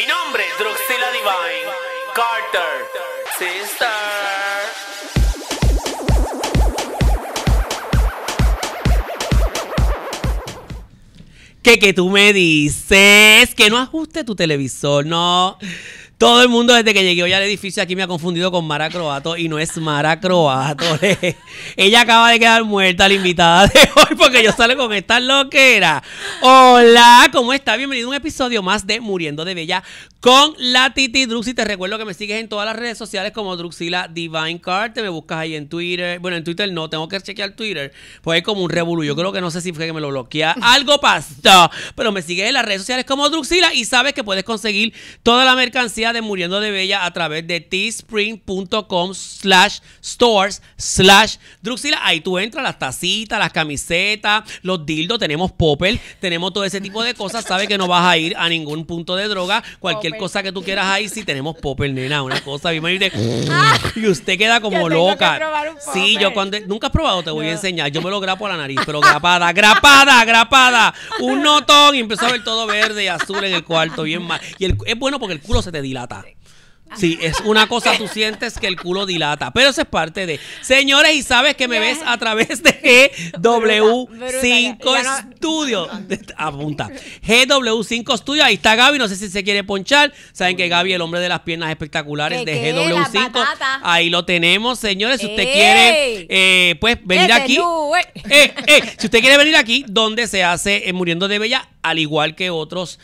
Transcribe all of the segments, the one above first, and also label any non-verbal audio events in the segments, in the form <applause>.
Mi nombre es Druxila Divine Carter Sister. que, tú me dices que no ajuste tu televisor, no. Todo el mundo desde que llegué hoy al edificio aquí me ha confundido con Mara Croato y no es Mara Croato. <laughs> Ella acaba de quedar muerta la invitada de hoy porque yo salgo con esta loquera. Hola, ¿cómo está? Bienvenido a un episodio más de Muriendo de Bella con la Titi Druxy. Te recuerdo que me sigues en todas las redes sociales como Druxila Divine Card. Te me buscas ahí en Twitter. Bueno, en Twitter no, tengo que chequear Twitter. Pues es como un revolú. Yo creo que no sé si fue que me lo bloquea. <laughs> Algo pasó. Pero me sigues en las redes sociales como Druxila y sabes que puedes conseguir toda la mercancía de Muriendo de Bella a través de teespring.com slash stores slash Druxila. Ahí tú entras, las tacitas, las camisetas, los dildos, tenemos popper, tenemos todo ese tipo de cosas. Sabes que no vas a ir a ningún punto de droga. Cualquier cosa que tú quieras ahí, sí tenemos popper, nena. Una cosa bien <laughs> Y usted queda como loca. sí, yo cuando... Nunca has probado, te voy a enseñar. Yo me lo grapo a la nariz, pero grapada, grapada, grapada. Un notón y empezó a ver todo verde y azul en el cuarto, bien mal. Y es bueno porque el culo se te dila. lata. Sí, es una cosa, tú sientes que el culo dilata, pero eso es parte de... Señores, y sabes que me ves a través de GW5 Studio. Apunta. GW5 Studio, ahí está Gaby, no sé si se quiere ponchar. Saben que Gaby, el hombre de las piernas espectaculares de GW5, ahí lo tenemos, señores. Si usted quiere, eh, pues venir aquí. <laughs> Eh, eh, si usted quiere venir aquí, donde se hace Muriendo de Bella, al igual que otros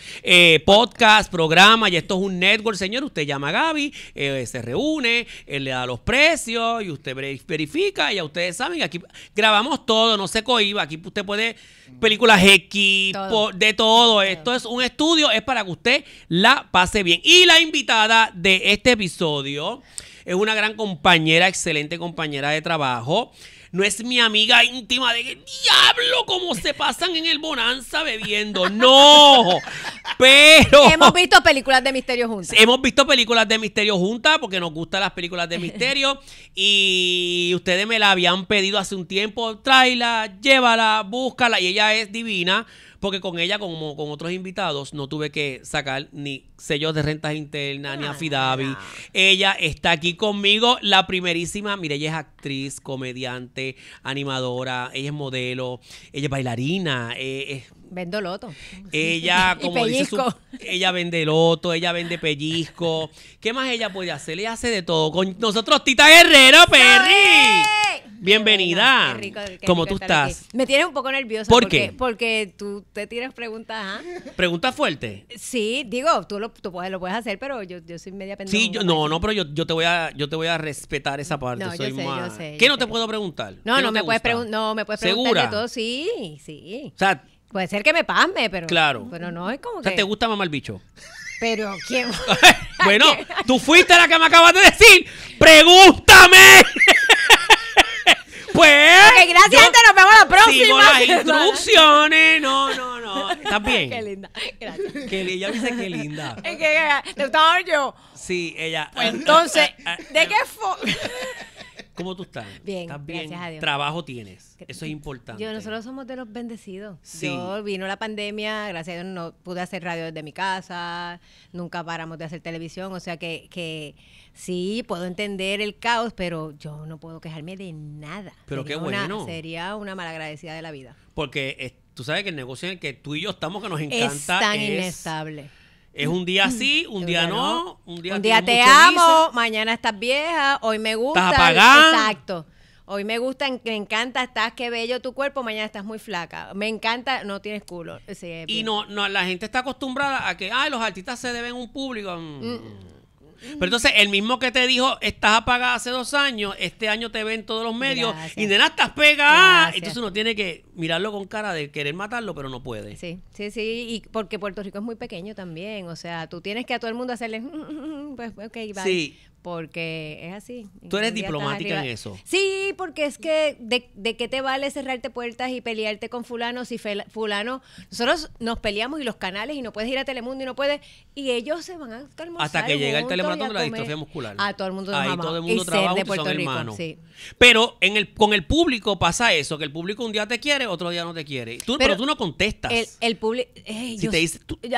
podcasts, programas, y esto es un network, señor, usted llama a Gaby eh, se reúne, él eh, le da los precios y usted verifica. Y ya ustedes saben aquí grabamos todo, no se cohiba. Aquí usted puede películas X, de todo. Esto es un estudio, es para que usted la pase bien. Y la invitada de este episodio es una gran compañera, excelente compañera de trabajo no es mi amiga íntima de que diablo como se pasan en el bonanza bebiendo. No, pero... Hemos visto películas de misterio juntas. Hemos visto películas de misterio juntas porque nos gustan las películas de <laughs> misterio y ustedes me la habían pedido hace un tiempo, tráela, llévala, búscala y ella es divina porque con ella, como con otros invitados, no tuve que sacar ni sellos de rentas internas, ni afidavi. Ella está aquí conmigo, la primerísima. Mire, ella es actriz, comediante, animadora, ella es modelo, ella es bailarina. Eh, Vendo loto. Ella, <laughs> como dice ella vende loto, ella vende pellizco. ¿Qué más ella puede hacer? Le hace de todo. Con nosotros, Tita Guerrero, Perry. Bienvenida. Qué rico, ¿Cómo tú estás? Me tienes un poco nerviosa. ¿Por qué? Porque tú te tienes preguntas. ¿ah? ¿Preguntas fuertes? Sí, digo, tú lo, tú puedes, lo puedes hacer, pero yo, yo soy media pendiente Sí, yo, no, no, pero yo, yo, te voy a, yo te voy a respetar esa parte. No, soy yo sé, yo sé, ¿Qué no te puedo preguntar? No, no, me puedes preguntar. No, me puedes preguntar de todo. Sí, sí. O sea, puede ser que me pasme, pero. Claro. Pero no es como. O sea, ¿te gusta mamar bicho? Pero, ¿quién? <laughs> bueno, <laughs> tú fuiste la que me acabas de decir. ¡Pregúntame! Pues. Ok, gracias, yo gente. Nos vemos la próxima. Sigo las instrucciones. No, no, no. ¿Estás <laughs> bien? Qué linda. Gracias. Qué, ella dice que linda. <laughs> Es que, ¿Te eh, gustaba yo? Sí, ella. Pues entonces, <laughs> ¿de qué forma? ¿Cómo tú <laughs> estás? Bien, gracias a Dios. Trabajo tienes, eso es importante. Yo, nosotros somos de los bendecidos. Sí. Yo vino la pandemia, gracias a Dios no pude hacer radio desde mi casa, nunca paramos de hacer televisión, o sea que, que sí, puedo entender el caos, pero yo no puedo quejarme de nada. Pero qué bueno. sería una malagradecida de la vida. Porque tú sabes que el negocio en el que tú y yo estamos, que nos encanta. Es tan inestable es un día sí, un día, no, un día, un día te amo, mañana estás vieja, hoy me gusta. Estás apagada. Exacto. Hoy me gusta, me encanta, estás qué bello tu cuerpo, mañana estás muy flaca. Me encanta, no tienes culo. y no, no, la gente está acostumbrada a que, ay, los artistas se deben un público. Mm. Mm. Pero entonces, el mismo que te dijo, estás apagada hace dos años, este año te ven todos los medios y de nada estás pegada. Entonces uno tiene que mirarlo con cara de querer matarlo, pero no puede. Sí, sí, sí, y porque Puerto Rico es muy pequeño también. O sea, tú tienes que a todo el mundo hacerle, <laughs> pues, ok, Sí porque es así. Tú eres diplomática en eso. Sí, porque es que de, de, qué te vale cerrarte puertas y pelearte con fulano si fulano, nosotros nos peleamos y los canales y no puedes ir a Telemundo y no puedes, y ellos se van a calmar. Hasta que llega el telemundo de la distrofia muscular. A todo el mundo Ahí todo el mundo trabaja, de son Pero en el, con el público pasa eso, que el público un día te quiere, otro día no te quiere. Tú, pero, tú no contestas. El, público...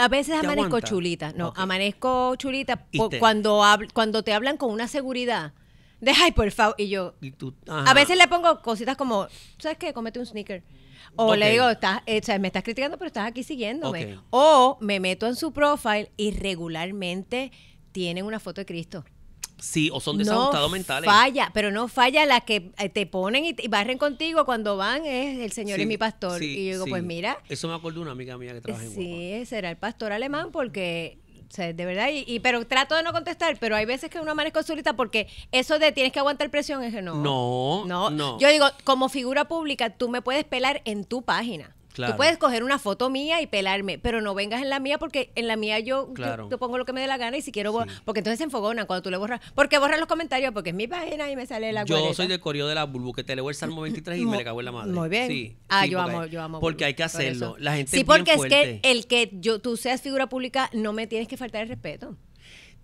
a veces amanezco chulita, no, amanezco chulita cuando, cuando te hablan con una seguridad. De, ay, por favor. Y yo. a veces le pongo cositas como, ¿sabes qué? cómete un sneaker. O le digo, estás, eh, me estás criticando, pero estás aquí siguiéndome. O me meto en su profile y regularmente tienen una foto de Cristo. Sí, o son desajustados mentales. ¿eh? Falla, pero no falla la que eh, te ponen y, barren contigo cuando van, es el Señor es mi pastor. y yo digo, pues mira. Eso me acuerdo de una amiga mía que trabaja en Sí, era el pastor alemán porque o de verdad, y, pero trato de no contestar, pero hay veces que uno amanezco solita porque eso de tienes que aguantar presión es que No, no. no. Yo digo, como figura pública, tú me puedes pelar en tu página. Tú puedes coger una foto mía y pelarme, pero no vengas en la mía porque en la mía yo, pongo lo que me dé la gana y si quiero, porque entonces se enfogona cuando tú le borras, ¿Por qué borras los comentarios porque es mi página y me sale la Yo soy de Corio de la Bulbu, que te voy el Salmo 23 y me le cago en la madre. Muy bien. ah, yo amo, yo amo. Porque hay que hacerlo. la gente Sí, es porque bien fuerte. es que el que yo, tú seas figura pública no me tienes que faltar el respeto.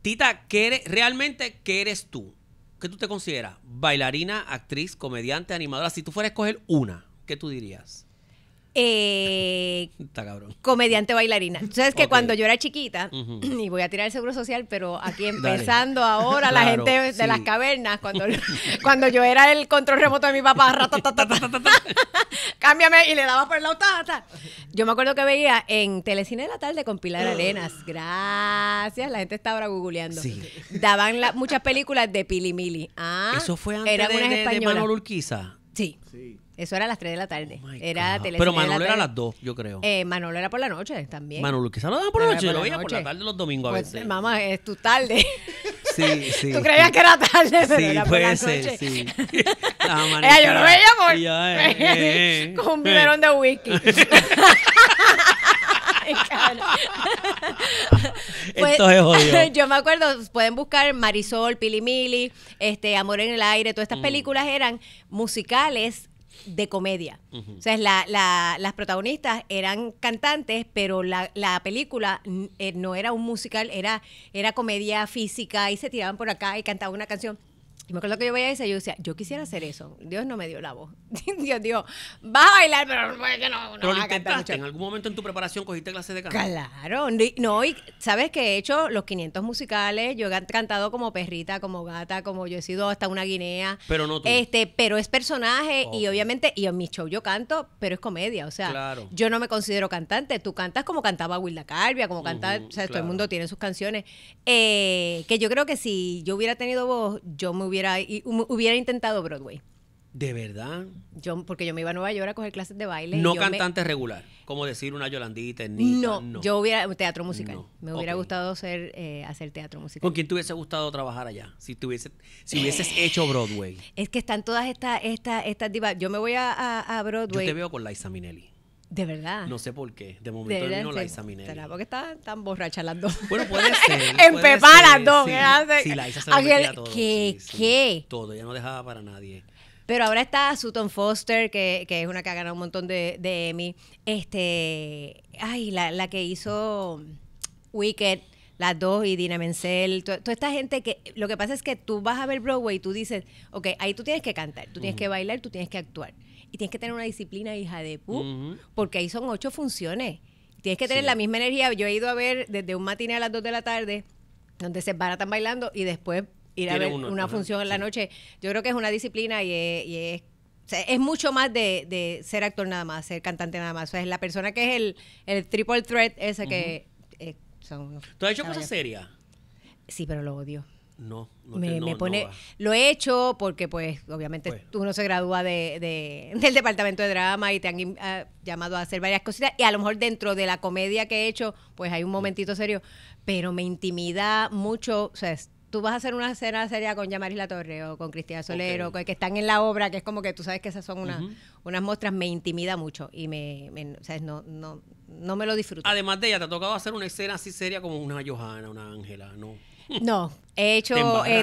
Tita, ¿qué realmente qué eres tú? ¿Qué tú te consideras? ¿Bailarina, actriz, comediante, animadora? Si tú fueras a escoger una, ¿qué tú dirías? Eh, <laughs> Comediante bailarina. Entonces sabes que cuando yo era chiquita, <clears throat> y voy a tirar el seguro social, pero aquí <laughs> empezando ahora la gente de las cavernas, cuando, <laughs> cuando yo era el control remoto de mi papá, cámbiame y le daba por el autata. Yo me acuerdo que veía en Telecine de la tarde con Pilar Arenas. <gasps> Gracias, la gente está ahora googleando. Daban muchas películas de Pilimili. Ah, Eso fue antes de, Urquiza. Sí. sí. Eso era a las 3 de la tarde. Oh era Pero Manolo era a las 2, yo creo. Eh, Manolo era por la noche también. Manolo, quizás no era por la noche. Yo lo veía por la tarde los domingos a pues, veces. mamá, es tu tarde. Sí, sí. Tú creías que era tarde, pero sí, era por la ser, noche. Sí. <laughs> yo lo veía por. <laughs> Eh, eh. con un biberón de whisky. <laughs> pues, Yo me acuerdo, pueden buscar Marisol, Pili Mili, este, Amor en el Aire, todas estas mm. películas eran musicales de comedia. O sea, las protagonistas eran cantantes, pero la, la película eh, no era un musical, era, era comedia física y se tiraban por acá y cantaban una canción me acuerdo que yo voy a decir yo decía, yo quisiera hacer eso. Dios no me dio la voz. <laughs> Dios dios vas a bailar, pero no, que no, en algún momento en tu preparación cogiste clases de canto. Claro, no, y sabes que he hecho los 500 musicales, yo he cantado como perrita, como gata, como yo he sido hasta una guinea. Pero no Este, pero es personaje y obviamente, y en mi show yo canto, pero es comedia, o sea, yo no me considero cantante, tú cantas como cantaba Wilda Carvia, como cantaba, o sea, todo el mundo tiene sus canciones. Eh, que yo creo que si yo hubiera tenido voz, yo me hubiera hubiera, hubiera intentado Broadway. ¿De verdad? Yo, porque yo me iba a Nueva York a coger clases de baile. No cantante regular, como decir una Yolandita, ni no, no, yo hubiera, teatro musical. Me hubiera gustado ser, eh, hacer teatro musical. ¿Con quién te hubiese gustado trabajar allá? Si, tuviese, si hubieses <laughs> hecho Broadway. Es que están todas estas, estas, estas divas. Yo me voy a, Broadway. Yo te veo con Liza Minnelli. De verdad. No sé por qué. De momento no la examiné. ¿Por porque estaban tan borracha las dos? Bueno, puede <laughs> ser. las dos. Sí, sí, la Isa se lo todo. ¿Qué? Todo. Ella no dejaba para nadie. Pero ahora está Sutton Foster, que, que es una que ha ganado un montón de, de Emmy. Este, ay, la, que hizo Wicked, las dos, y Dina Menzel, toda esta gente que, lo que pasa es que tú vas a ver Broadway y tú dices, ok, ahí tú tienes que cantar, tú tienes que bailar, tú tienes que actuar. Y tienes que tener una disciplina, hija de pu, porque ahí son ocho funciones. Tienes que tener la misma energía. Yo he ido a ver desde un matiné a las dos de la tarde, donde se baratan bailando, y después ir a ver una función en la noche. Yo creo que es una disciplina y es, es mucho más de, ser actor nada más, ser cantante nada más. O sea, es la persona que es el, el triple threat ese que eh, son... ¿Tú has hecho cosas serias? Sí, pero lo odio. No, no, me, pone, lo he hecho porque pues obviamente tú no se gradúa de, <laughs> del departamento de drama y te han ah, llamado a hacer varias cositas y a lo mejor dentro de la comedia que he hecho pues hay un momentito serio, pero me intimida mucho, o sea, tú vas a hacer una escena seria con Yamaris La Torre o con Cristina Solero, que están en la obra, que es como que tú sabes que esas son una, unas muestras, me intimida mucho y me, no, no, no me lo disfruto. Además de ella, te ha tocado hacer una escena así seria como una Johanna, una Ángela, ¿no? No, he hecho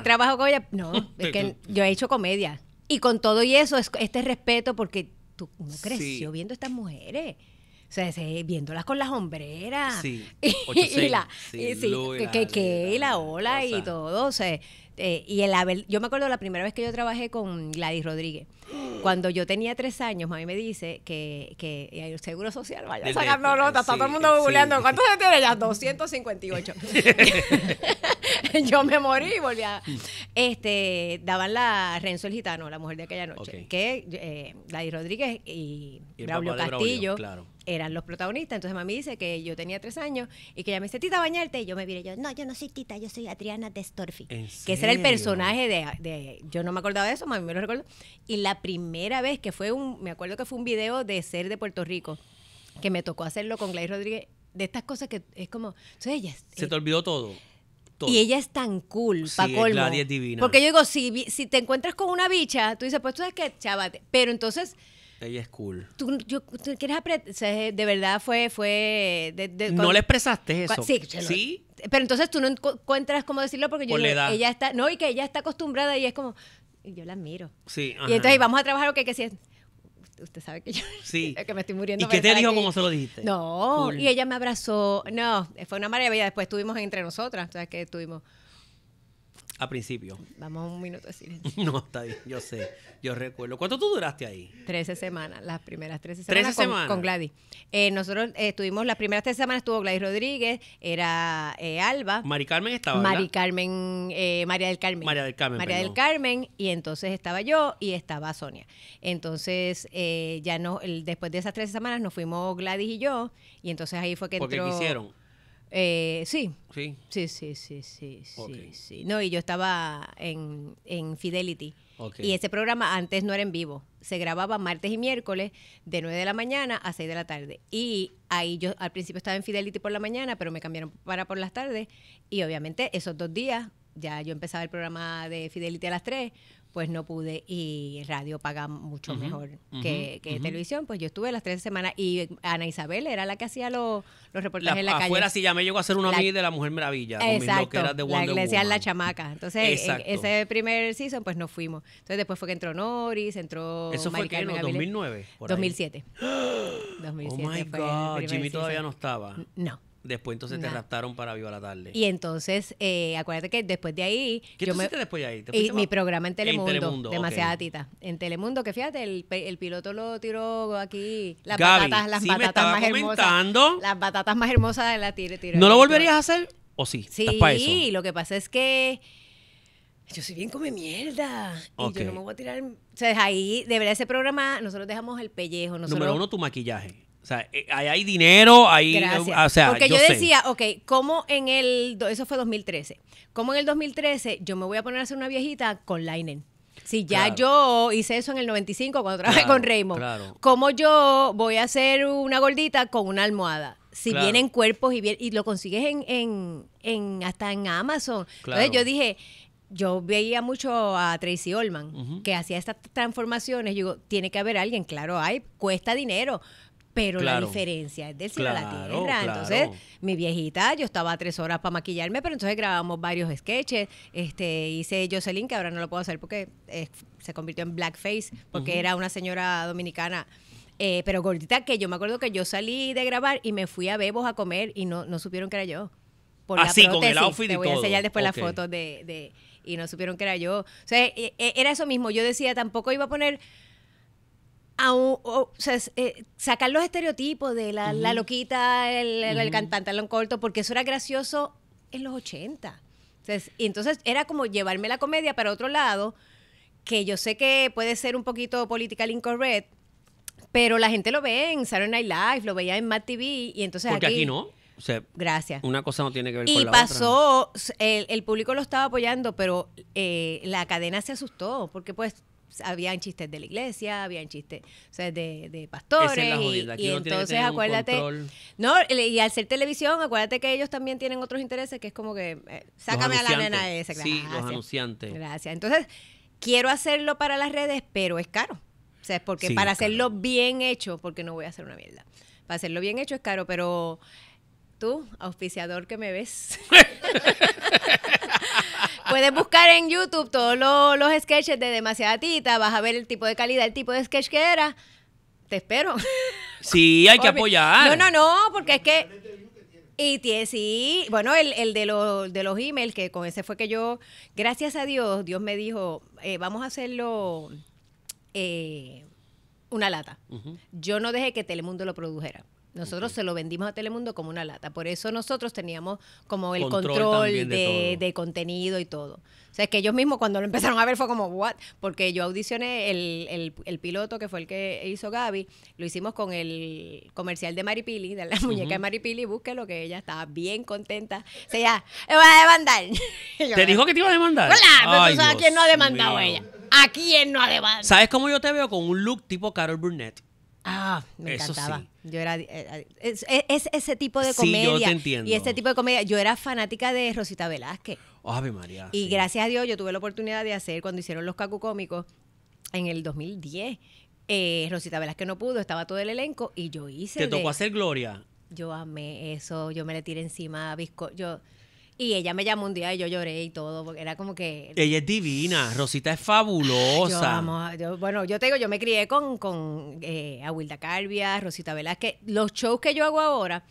trabajo con ella. No, <laughs> es que yo he hecho comedia. Y con todo y eso, es, este respeto, porque tú, uno creció viendo estas mujeres. O sea, viéndolas con las hombreras. Sí. <laughs> Y, y la, sí, y, que, que, y la ola y todo. O sea, eh, y el abel. yo me acuerdo la primera vez que yo trabajé con Gladys Rodríguez. Cuando yo tenía tres años, mami me dice que, que y el Seguro Social, vaya sacando notas, está todo el mundo googleando. ¿Cuántos tiene ya? 258. <laughs> <laughs> yo me morí y volví a... Mm. Este, daban la Renzo el Gitano, la mujer de aquella noche, que eh, Gladys Rodríguez y, Pablo Castillo eran los protagonistas. Entonces mami dice que yo tenía tres años y que ella me dice, tita, bañarte. Y yo me vire yo, no, yo no soy tita, yo soy Adriana de Storfi. Que ese era el personaje de, Yo no me acordaba de eso, mami me lo recuerdo. Y la primera vez que fue un... Me acuerdo que fue un video de Ser de Puerto Rico que me tocó hacerlo con Gladys Rodríguez de estas cosas que es como. Se te olvidó todo. Y ella es tan cool, colmo. Porque yo digo, si, si te encuentras con una bicha, tú dices, pues tú sabes que chavate. Pero entonces... Ella es cool. Tú, quieres aprender de verdad fue. fue no le expresaste eso. Sí, Pero entonces tú no encuentras cómo decirlo porque yo. le, ella está. No, y que ella está acostumbrada y es como. yo la admiro. Sí. Y entonces vamos a trabajar, ok, que si es usted sabe que yo <laughs> que me estoy muriendo. ¿Y qué te dijo cómo se lo dijiste? No, y ella me abrazó. No, fue una maravilla. Después estuvimos entre nosotras, o sea, que estuvimos a principio. Vamos un minuto de silencio. <laughs> No, está bien, yo sé, yo recuerdo. ¿Cuánto tú duraste ahí? Trece semanas, las primeras trece semanas. con, con, Gladys. Eh, nosotros eh, estuvimos, las primeras tres semanas estuvo Gladys Rodríguez, era eh, Alba. Mari Carmen estaba. Mari Carmen, María del Carmen. María del Carmen. María del Carmen, y entonces estaba yo y estaba Sonia. Entonces, ya no, después de esas tres semanas nos fuimos Gladys y yo, y entonces ahí fue que entró. Porque quisieron eh, sí. Sí. Sí, sí, sí, sí, No, y yo estaba en, Fidelity. Y ese programa antes no era en vivo. Se grababa martes y miércoles de 9 de la mañana a 6 de la tarde. Y ahí yo al principio estaba en Fidelity por la mañana, pero me cambiaron para por las tardes. Y obviamente esos dos días, ya yo empezaba el programa de Fidelity a las 3, pues no pude y radio paga mucho mejor que, televisión. Pues yo estuve las tres semanas y Ana Isabel era la que hacía los, los reportajes en la calle. Afuera sí ya me llegó a hacer una amiga de la Mujer Maravilla. Exacto, la iglesia La Chamaca. Entonces ese primer season pues no fuimos. Entonces después fue que entró Noris, entró ¿Eso fue en 2009? 2007. 2007 oh my God, Jimmy todavía no estaba. No. Después entonces te raptaron para Viva la Tarde. Y entonces, eh, acuérdate que después de ahí... ¿Qué después de ahí? y, mi programa en Telemundo, demasiada tita. En Telemundo, que fíjate, el, piloto lo tiró aquí. Las patatas las patatas más hermosas. Las batatas más hermosas de la tira ¿No lo volverías a hacer? ¿O sí? Sí, lo que pasa es que yo soy bien come mierda. Y yo no me voy a tirar. O sea, ahí, de verdad, ese programa, nosotros dejamos el pellejo. Nosotros, Número uno, tu maquillaje. O sea, eh, hay dinero, hay. Eh, o sea, Porque yo, decía, ok, ¿cómo en el... Eso fue 2013. ¿Cómo en el 2013 yo me voy a poner a hacer una viejita con Linen? Si ya yo hice eso en el 95 cuando trabajé con Raymond, claro. ¿cómo yo voy a hacer una gordita con una almohada? Si vienen cuerpos y, y lo consigues en, hasta en Amazon. Entonces yo dije, yo veía mucho a Tracy Olman, que hacía estas transformaciones. Yo digo, tiene que haber alguien, claro, hay, cuesta dinero, pero la diferencia es decir a la tierra. Entonces, mi viejita, yo estaba tres horas para maquillarme, pero entonces grabamos varios sketches. Este, hice Jocelyn, que ahora no lo puedo hacer porque eh, se convirtió en blackface, porque era una señora dominicana. Eh, pero gordita, que yo me acuerdo que yo salí de grabar y me fui a Bebos a comer y no, no supieron que era yo. Por Así, con el outfit Te voy y a enseñar después las fotos de, Y no supieron que era yo. O sea, e, e, era eso mismo. Yo decía, tampoco iba a poner eh, sacar los estereotipos de la, loquita, el, el, corto, porque eso era gracioso en los 80. Entonces, y entonces era como llevarme la comedia para otro lado, que yo sé que puede ser un poquito political incorrect, pero la gente lo ve en Saturday Night Live, lo veía en Mad TV, y entonces Porque aquí, no. Gracias. Una cosa no tiene que ver con la pasó, Y pasó, el, público lo estaba apoyando, pero eh, la cadena se asustó, porque pues habían chistes de la iglesia, habían chistes de, pastores. y, entonces acuérdate, no, y al ser televisión, acuérdate que ellos también tienen otros intereses, que es como que eh, sácame a la nena esa. Sí, los anunciantes. Gracias. Entonces, quiero hacerlo para las redes, pero es caro. O sea, es porque para hacerlo bien hecho, porque no voy a hacer una mierda. Para hacerlo bien hecho es caro, pero tú, auspiciador que me ves. <laughs> Puedes buscar en YouTube todos los, sketches de Demasiada Tita, vas a ver el tipo de calidad, el tipo de sketch que era. Te espero. Sí, hay que apoyar. No, no, no, porque es que... Y tiene, sí, bueno, el, el de, los, de los emails, que con ese fue que yo, gracias a Dios, Dios me dijo, eh, vamos a hacerlo eh, una lata. Yo no dejé que Telemundo lo produjera. Nosotros se lo vendimos a Telemundo como una lata. Por eso nosotros teníamos como el control, de, contenido y todo. O sea, es que ellos mismos cuando lo empezaron a ver fue como, ¿what? Porque yo audicioné el, piloto que fue el que hizo Gaby. Lo hicimos con el comercial de Pili, de la <laughs> muñeca de -huh. de Búsquelo, que ella estaba bien contenta. O sea, me va a demandar. <laughs> ¿Te dijo que te iba a demandar? Hola, pero quién no ha demandado ella. ¿A quién no ha demandado? ¿Sabes cómo yo te veo con un look tipo Carol Burnett? Ah, me encantaba. Yo era eh, eh, es, ese tipo de comedia. yo te entiendo. Y ese tipo de comedia. Yo era fanática de Rosita Velázquez. mi María. Y gracias a Dios yo tuve la oportunidad de hacer cuando hicieron los Cómicos en el 2010. Eh, Rosita Velázquez no pudo, estaba todo el elenco y yo hice. Te tocó hacer Gloria. Yo amé eso, yo me le tiré encima a Bisco. Yo, y ella me llamó un día y yo lloré y todo, porque era como que... Ella es divina, Rosita es fabulosa. bueno, yo te yo me crié con, con eh, Aguilda Calvia, Rosita Velázquez. Los shows que yo hago ahora,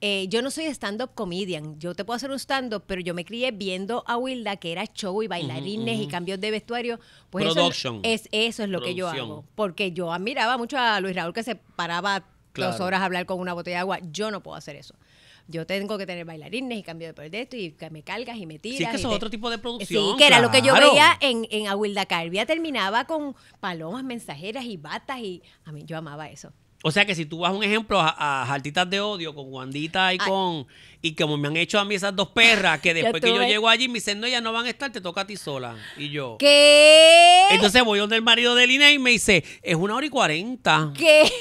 eh, yo no soy stand-up comedian, yo te puedo hacer un stand-up, pero yo me crié viendo a Wilda, que era show y bailarines y cambios de vestuario. Pues Eso es, eso es lo que yo hago, porque yo admiraba mucho a Luis Raúl que se paraba dos horas a hablar con una botella de agua. Yo no puedo hacer eso yo tengo que tener bailarines y cambio de proyecto y que me calgas y me tiras. Sí, es que es otro tipo de producción. Sí, que era lo que yo veía en, en Aguilda Carvia, terminaba con palomas mensajeras y batas y a mí yo amaba eso. O sea que si tú vas un ejemplo a, Jaltitas de Odio con Wandita y con. Y como me han hecho a mí esas dos perras, que después que yo llego allí me dicen, no, ya no van a estar, te toca a ti sola. Y yo. ¿Qué? Entonces voy donde el marido de Lina y me dice, es una hora y cuarenta. ¿Qué? <laughs>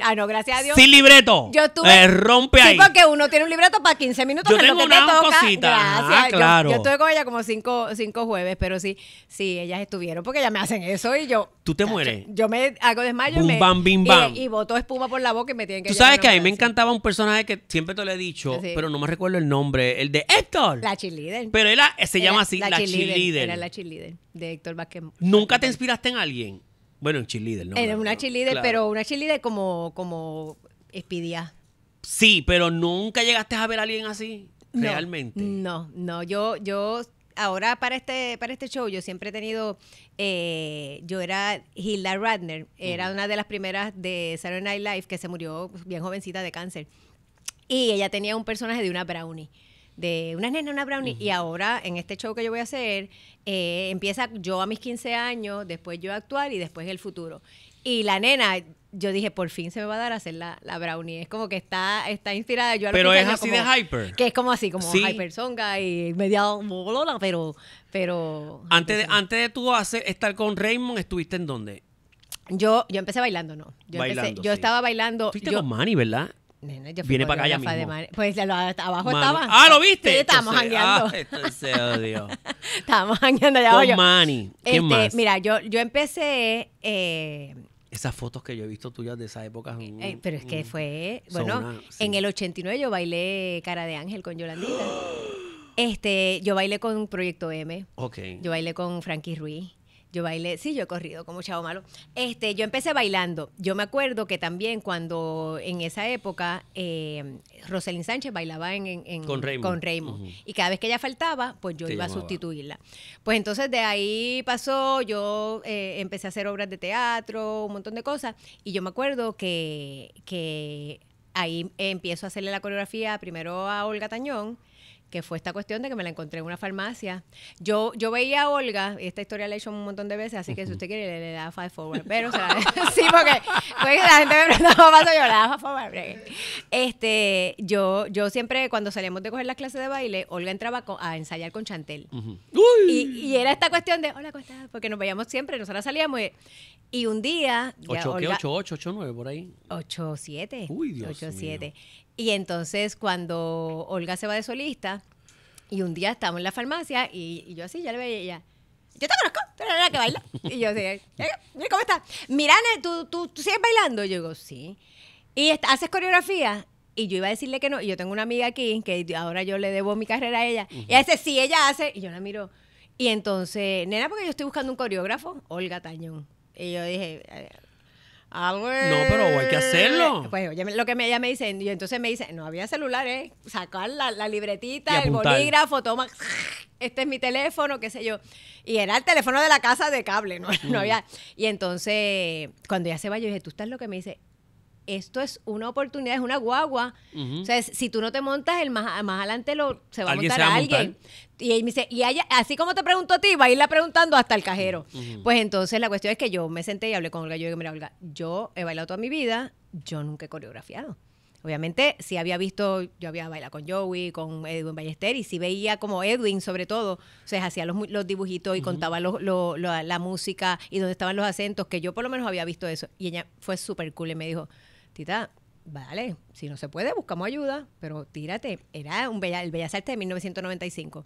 Ah, no, gracias a Dios. Sin libreto. Yo tuve. Eh, rompe ahí. Sí, porque uno tiene un libreto para 15 minutos. Yo tengo ah, Gracias. claro. Yo, estuve con ella como cinco, cinco jueves, pero sí, sí, ellas estuvieron porque ellas me hacen eso y yo. Tú te mueres. Yo, me hago desmayo y me. Bam, bim, bam. Y, Toda espuma por la boca y me tienen que Tú sabes que a mí me encantaba un personaje que siempre te lo he dicho, pero no me recuerdo el nombre, el de Héctor. La cheerleader. Pero él se llama así, la, la Era la cheerleader de Héctor Vázquez. ¿Nunca te inspiraste en alguien? Bueno, en cheerleader, ¿no? Era una cheerleader, pero una cheerleader como, como espidía. Sí, pero nunca llegaste a ver a alguien así, realmente. No, no, yo, yo ahora para este, para este show yo siempre he tenido, eh, yo era Hilda Radner, era una de las primeras de Saturday Night Live que se murió bien jovencita de cáncer. Y ella tenía un personaje de una brownie de una nena, una brownie. Y ahora, en este show que yo voy a hacer, eh, empieza yo a mis 15 años, después yo actuar y después el futuro. Y la nena yo dije, por fin se me va a dar a hacer la, la brownie. Es como que está, está inspirada. Yo pero es así de hyper. Que es como así, como hyper songa y mediado pero... pero antes, de, antes de tú hacer, estar con Raymond, ¿estuviste en dónde? Yo, yo empecé bailando, ¿no? Yo, bailando, empecé, yo estaba bailando. Fuiste yo, con Manny, ¿verdad? Nena, yo Viene para acá ya mismo. pues abajo estaba. Ah, ¿lo viste? Sí, estábamos ah, jangueando. Ah, <laughs> oh, odio. <laughs> estábamos jangueando Con Manny. ¿Quién este, Mira, yo, yo empecé... Eh, esas fotos que yo he visto tuyas de esa época. Eh, eh, pero es que fue. Bueno, en el 89 yo bailé Cara de Ángel con Yolandita. <gasps> este, yo bailé con Proyecto M. Ok. Yo bailé con Frankie Ruiz. Yo bailé, sí, yo he corrido como chavo malo. Este, yo empecé bailando. Yo me acuerdo que también cuando en esa época eh, Sánchez bailaba en, con Raymond. Y cada vez que ella faltaba, pues yo iba a sustituirla. Pues entonces de ahí pasó, yo eh, empecé a hacer obras de teatro, un montón de cosas. Y yo me acuerdo que, que ahí empiezo a hacerle la coreografía primero a Olga Tañón que fue esta cuestión de que me la encontré en una farmacia. Yo, yo veía a Olga, y esta historia la he hecho un montón de veces, así que si usted quiere le, da five forward. Pero, o sea, <laughs> sí, porque pues, la gente me preguntaba paso, yo le daba fast forward. Este, yo, yo siempre, cuando salíamos de coger las clases de baile, Olga entraba a ensayar con Chantel. y, y, era esta cuestión de, hola, ¿cómo estás? Porque nos veíamos siempre, nosotras salíamos. Y, un día. 8, ¿qué? 8, 9, por ahí. 8, 7. Uy, Dios y entonces cuando Olga se va de solista, y un día estamos en la farmacia y, yo así, ya le veía ella. Yo te conozco, tú eres la que baila. <laughs> Y yo decía, mira cómo estás. Mirana, ¿tú, tú, sigues bailando? Y yo digo, sí. ¿Y haces coreografía? Y yo iba a decirle que no. Y yo tengo una amiga aquí que ahora yo le debo mi carrera a ella. Y ella dice, sí, ella hace. Y yo la miro. Y entonces, nena, porque yo estoy buscando un coreógrafo, Olga Tañón. Y yo dije, eh, no, pero hay que hacerlo. Pues oye, lo que ella me dice, y entonces me dice, no había celular, ¿eh? Sacar la, libretita, el bolígrafo, toma, este es mi teléfono, qué sé yo. Y era el teléfono de la casa de cable, ¿no? <laughs> no mm. había. Y entonces, cuando ella se va, yo dije, tú estás lo que me dice, esto es una oportunidad, es una guagua. O sea, si tú no te montas, el más, adelante lo, se va a montar alguien. Y él me dice, y así como te pregunto a ti, va a irla preguntando hasta el cajero. Pues entonces la cuestión es que yo me senté y hablé con Olga. Yo digo, mira, Olga, yo he bailado toda mi vida, yo nunca he coreografiado. Obviamente, si había visto, yo había bailado con Joey, con Edwin Ballester, y sí veía como Edwin, sobre todo, o sea, hacía los, los dibujitos y contaba la, la música y dónde estaban los acentos, que yo por lo menos había visto eso. Y ella fue súper cool y me dijo, Tita, vale, si no se puede, buscamos ayuda, pero tírate. Era un bella, el Bellas Artes de 1995.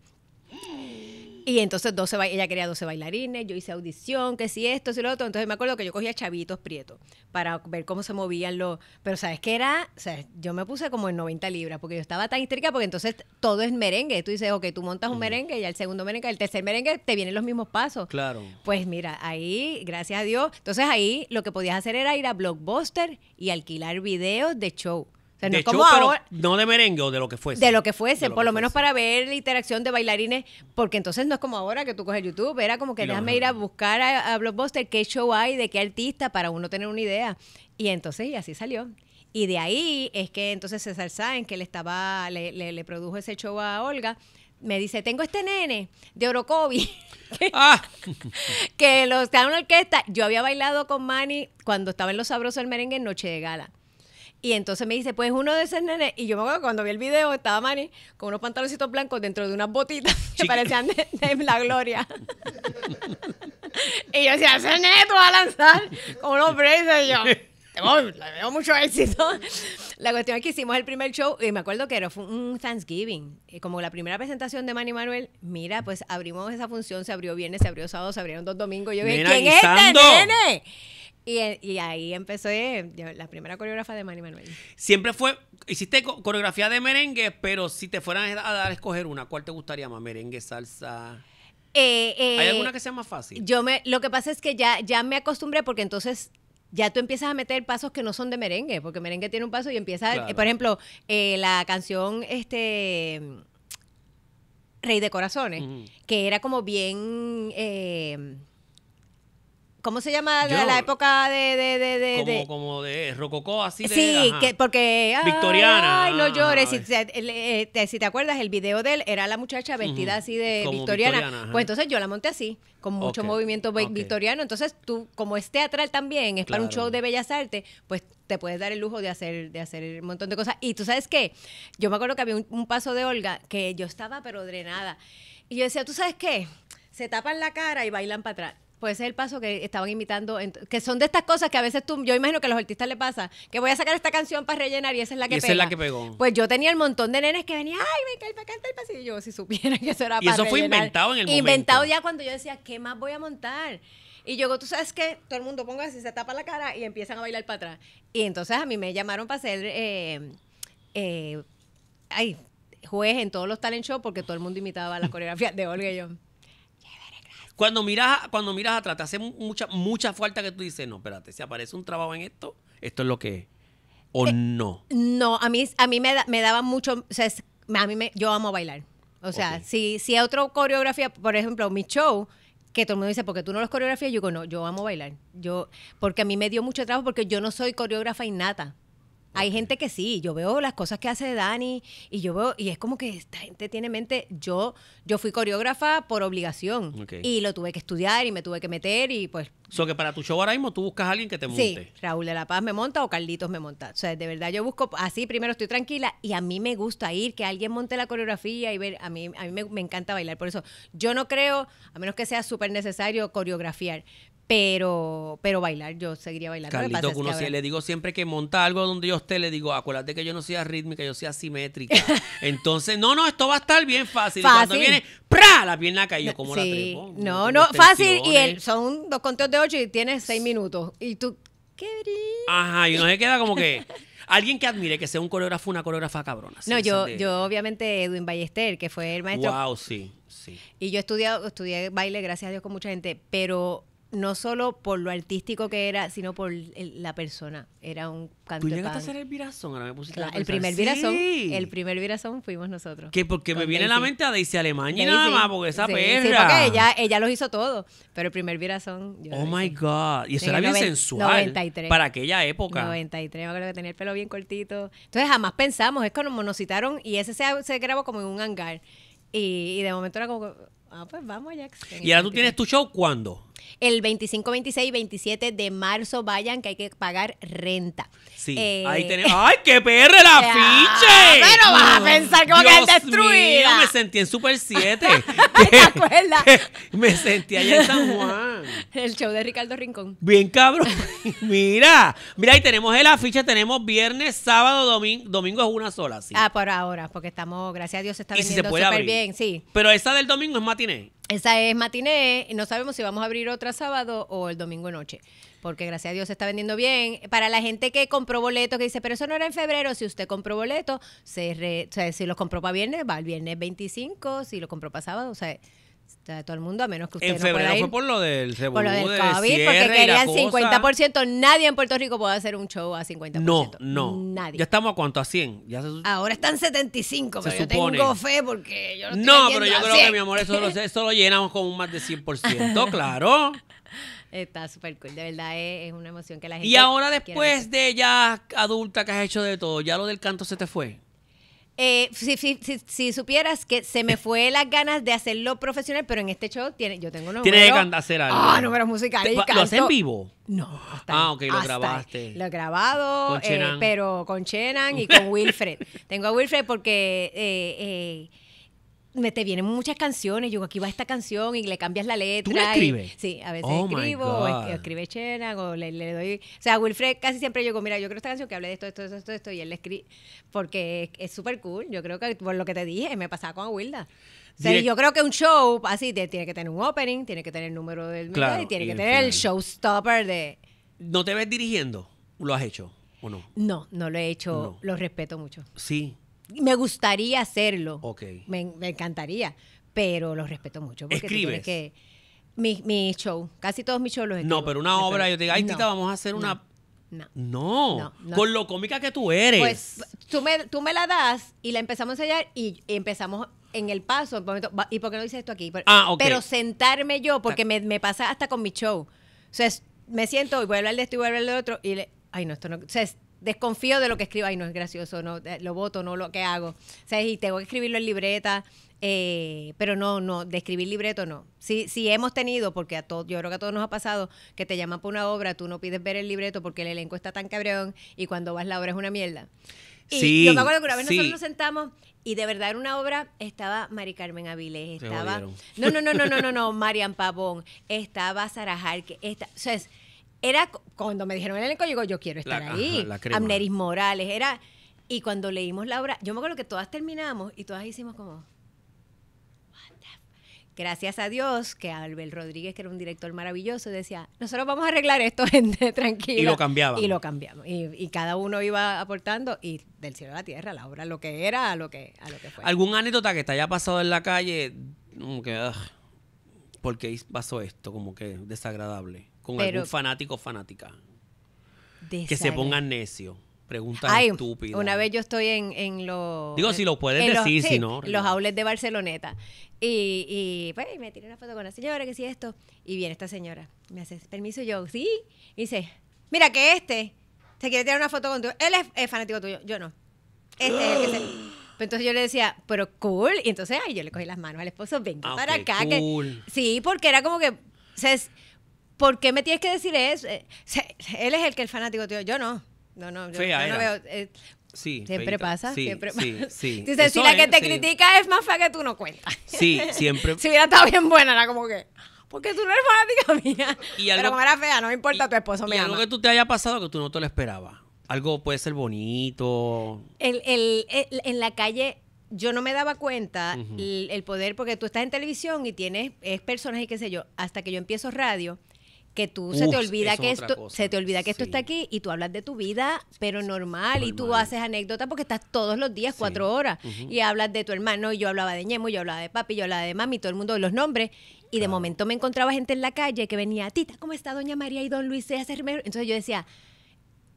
Y entonces ella quería 12 bailarines, yo hice audición, que si esto, si lo otro. Entonces me acuerdo que yo cogía chavitos prietos para ver cómo se movían los... Pero ¿sabes qué era? sea, yo me puse como en 90 libras porque yo estaba tan histérica porque entonces todo es merengue. Tú dices, ok, tú montas un merengue y al segundo merengue, el tercer merengue te vienen los mismos pasos. Claro. Pues mira, ahí, gracias a Dios. Entonces ahí lo que podías hacer era ir a Blockbuster y alquilar videos de show no de no de merengue o de lo que fuese. De lo que fuese, por lo menos para ver la interacción de bailarines, porque entonces no es como ahora que tú coges YouTube, era como que déjame ir a buscar a, Blockbuster qué show hay, de qué artista, para uno tener una idea. Y entonces, y así salió. Y de ahí es que entonces César Sáenz, que le estaba, le, produjo ese show a Olga, me dice, tengo este nene de Orocovi, <laughs> que, ah. que lo está en una orquesta. Yo había bailado con Manny cuando estaba en Los Sabrosos del Merengue en Noche de Gala. Y entonces me dice, pues uno de esos nenes. Y yo me acuerdo cuando vi el video, estaba Manny con unos pantaloncitos blancos dentro de unas botitas <laughs> que parecían de, la gloria. <laughs> y yo decía, ese nene tú vas a lanzar con unos braces. Y yo, le veo mucho éxito. <laughs> La cuestión es que hicimos el primer show y me acuerdo que era un Thanksgiving. Como la primera presentación de Manny Manuel, mira, pues abrimos esa función, se abrió viernes, se abrió sábado, se abrieron dos domingos. Y yo dije, ¿quién es este nene? Y, ahí empezó la primera coreógrafa de Manny Manuel. Siempre fue, hiciste coreografía de merengue, pero si te fueran a dar a escoger una, ¿cuál te gustaría más? ¿Merengue, salsa? Eh, ¿Hay eh, alguna que sea más fácil? Yo me, lo que pasa es que ya, ya me acostumbré porque entonces ya tú empiezas a meter pasos que no son de merengue, porque merengue tiene un paso y empieza, eh, por ejemplo, la canción este Rey de Corazones, que era como bien ¿Cómo se llama de la época de, de, de, de, como, de, como, de rococó, así de... Sí, que porque... Victoriana. Ay, no llores. Eh, si te, acuerdas, el video de él era la muchacha vestida así de victoriana. pues entonces yo la monté así, con mucho movimiento victoriano. Entonces tú, como es teatral también, es para un show de bellas artes, pues te puedes dar el lujo de hacer, de hacer un montón de cosas. Y tú sabes qué, yo me acuerdo que había un paso de Olga que yo estaba pero drenada. Y yo decía, ¿tú sabes qué? Se tapan la cara y bailan para atrás ese es el paso que estaban imitando, que son de estas cosas que a veces tú, yo imagino que a los artistas le pasa, que voy a sacar esta canción para rellenar y esa es la que y esa es la que pegó. Pues yo tenía el montón de nenes que venían, ay, me encanta el pasillo, y yo, si supiera que eso era y eso fue inventado en el momento. Inventado ya cuando yo decía, ¿qué más voy a montar? Y yo, tú sabes que todo el mundo ponga así, se tapa la cara y empiezan a bailar para atrás. Y entonces a mí me llamaron para ser, eh, eh, juez en todos los talent shows porque todo el mundo imitaba la coreografía de Olga y yo. Cuando miras, cuando miras atrás, te hace mucha, mucha falta que tú dices, no, espérate, si aparece un trabajo en esto, esto es lo que es. ¿O eh, no? No, a mí, a mí me, me daba mucho, o sea, a mí me, yo amo bailar. O sea, si, si hay otra coreografía, por ejemplo, mi show, que todo el mundo dice, porque tú no los coreografías, yo digo, no, yo amo bailar. Yo, porque a mí me dio mucho trabajo porque yo no soy coreógrafa innata. Hay gente que sí, yo veo las cosas que hace Dani y yo veo, y es como que esta gente tiene mente, yo, yo fui coreógrafa por obligación y lo tuve que estudiar y me tuve que meter y pues... O que para tu show ahora mismo tú buscas a alguien que te monte. Sí, Raúl de la Paz me monta o Carlitos me monta. O sea, de verdad yo busco, así primero estoy tranquila y a mí me gusta ir, que alguien monte la coreografía y ver, a mí, a mí me, me encanta bailar, por eso yo no creo, a menos que sea súper necesario coreografiar, pero pero bailar yo seguiría bailando le digo siempre que monta algo donde yo esté le digo acuérdate que yo no sea rítmica yo sea simétrica <laughs> entonces no no esto va a estar bien fácil, fácil. Y cuando viene ¡pra! la pierna cayó como la trepo no no, fácil y son dos conteos de ocho y tienes seis minutos y tú qué ajá y no se queda como que alguien que admire que sea un coreógrafo una coreógrafa cabrona no yo yo obviamente Edwin Ballester que fue el maestro wow sí sí y yo estudié baile gracias a Dios con mucha gente pero no solo por lo artístico que era, sino por la persona. Era un cantante. ¿Tú llegaste a hacer el virazón? Ahora me pusiste la, el primer virazón. El primer virazón fuimos nosotros. Que porque me viene a la mente a Dice Alemania y nada más, porque esa perra. porque ella, ella los hizo todo. Pero el primer virazón. oh my God. Y eso era bien sensual. Para aquella época. 93. yo creo que tenía el pelo bien cortito. Entonces jamás pensamos. Es que nos citaron y ese se, grabó como en un hangar. Y, de momento era como. Ah, pues vamos, Jackson. ¿Y ahora tú tienes tu show cuándo? el 25, 26 y 27 de marzo vayan que hay que pagar renta. Sí, eh, ahí <laughs> tenemos. ¡Ay, qué perra la fiche! Pero vas a pensar que va a Mío, me sentí en Super 7. <laughs> ¿Te <laughs> acuerdas? me sentí allá en San Juan. el show de Ricardo Rincón. Bien cabrón. mira, mira, ahí tenemos el afiche, tenemos viernes, sábado, domingo, domingo es una sola, sí. Ah, por ahora, porque estamos, gracias a Dios, estamos está súper bien, sí. Pero esa del domingo es matiné. Esa es matiné. No sabemos si vamos a abrir otra sábado o el domingo noche. Porque gracias a Dios se está vendiendo bien. Para la gente que compró boletos, que dice, pero eso no era en febrero. Si usted compró boletos, se si los compró para viernes, va el viernes 25. Si lo compró para sábado, o sea, todo el mundo, a menos que usted no fue por lo del Por lo de COVID, porque querían querían 50%. Nadie en Puerto Rico puede hacer un show a 50%. No, no. Nadie. Ya estamos a cuánto, a 100. Ya se, Ahora están 75, Se pero supone. yo tengo fe porque yo no no, pero yo creo que, mi amor, eso lo, eso llenamos con un más de 100%, <laughs> claro. Está súper cool, de verdad es, una emoción que la gente. Y ahora después de ya adulta que has hecho de todo, ya lo del canto se te fue. Eh, si, supieras que se me fue las ganas de hacerlo profesional, pero en este show tiene, yo tengo números. Tiene que hacer algo. Ah, números musicales. Y ¿Lo en vivo? No. ah, ok, lo grabaste. Lo he grabado, eh, pero con Chenan y <laughs> con Wilfred. tengo a Wilfred porque. Eh, eh me te vienen muchas canciones, yo digo aquí va esta canción y le cambias la letra. ¿Tú sí, a veces oh, escribo, escribe Chena, o le, doy. O sea, Wilfred casi siempre yo digo, mira, yo creo esta canción que hable de esto, esto, esto, esto, esto, y él le escribe, porque es súper cool. Yo creo que por lo que te dije, me pasaba con Wilda. O sea, yo creo que un show así tiene que tener un opening, tiene que tener el número del claro, y tiene que tener el showstopper de. ¿No te ves dirigiendo? ¿Lo has hecho o no? No, no lo he hecho. Lo respeto mucho. Sí. Me gustaría hacerlo. Me, encantaría, pero lo respeto mucho. Porque Escribes. que, mi, show, casi todos mis shows los escribo. No, pero una obra, yo te digo, ay, vamos a hacer una... No no, Con lo cómica que tú eres. Pues tú me, tú me la das y la empezamos a enseñar y, empezamos en el paso. ¿Y por qué no dices esto aquí? Ah, Pero sentarme yo, porque me, pasa hasta con mi show. O sea, me siento y voy a hablar de esto y voy a hablar de otro. Y le, ay, no, esto no. O desconfío de lo que escriba, Y no es gracioso, no, eh, lo voto, no lo que hago. O sea, y tengo que escribirlo en libreta, eh, pero no, no, de escribir libreto no. Si, hemos tenido, porque a todos, yo creo que a todos nos ha pasado, que te llaman para una obra, tú no pides ver el libreto porque el elenco está tan cabreón y cuando vas la obra es una mierda. Y sí, yo me acuerdo que una vez nosotros nos sentamos y de verdad en una obra, estaba Mari Carmen Avilés, estaba... No, no, no, no, no, no, <laughs> no, Marian Pavón, estaba Sara Jarque, esta, o era cuando me dijeron el elenco, yo digo, yo quiero estar ahí. Amneris Morales, era. Y cuando leímos la obra, yo me acuerdo que todas terminamos y todas hicimos como. Gracias a Dios que Albert Rodríguez, que era un director maravilloso, decía, nosotros vamos a arreglar esto, <laughs> gente, tranquilo Y lo cambiaba Y lo cambiamos. Y, cada uno iba aportando y del cielo a la tierra la obra, lo que era, a lo que, a lo que fue. ¿Alguna anécdota que te haya pasado en la calle? Como que, ah, pasó esto? Como que desagradable con algún fanático o fanática. Que se pongan necio. Preguntan estúpidos. Una vez yo estoy en, en los. Digo, si lo puedes decir, si no. Los outlets de Barceloneta. Y, pues, me tiré una foto con la señora, que sí, esto. Y viene esta señora. Me hace, permiso, yo, sí. Y dice, mira que este se quiere tirar una foto contigo. Él es, fanático tuyo, yo no. Este es el que se. <gasps> Entonces yo le decía, pero cool. Y entonces ay, yo le cogí las manos al esposo, venga ah, para acá. Cool. sí, porque era como que. ¿por qué me tienes que decir eso? Eh, él es el que el fanático, tío. Yo no. No, no, yo, no veo. Eh, sí, siempre pasa, sí, sí, <laughs> si la que te critica es más fea que tú, no cuenta. Sí, siempre. <laughs> si hubiera estado bien buena, era como que, porque tú no eres fanática <laughs> mía. Pero como era fea, no me importa, tu esposo me y algo que tú te haya pasado que tú no te lo esperabas. Algo puede ser bonito. El, en la calle yo no me daba cuenta el, poder, porque tú estás en televisión y tienes es personas y qué sé yo, hasta que yo empiezo radio que tú se te olvida que esto se te olvida que esto está aquí y tú hablas de tu vida pero normal, y tú haces anécdotas porque estás todos los días cuatro horas y hablas de tu hermano y yo hablaba de ñemo yo hablaba de papi yo hablaba de mami todo el mundo de los nombres y de momento me encontraba gente en la calle que venía tita cómo está doña María y don Luis entonces yo decía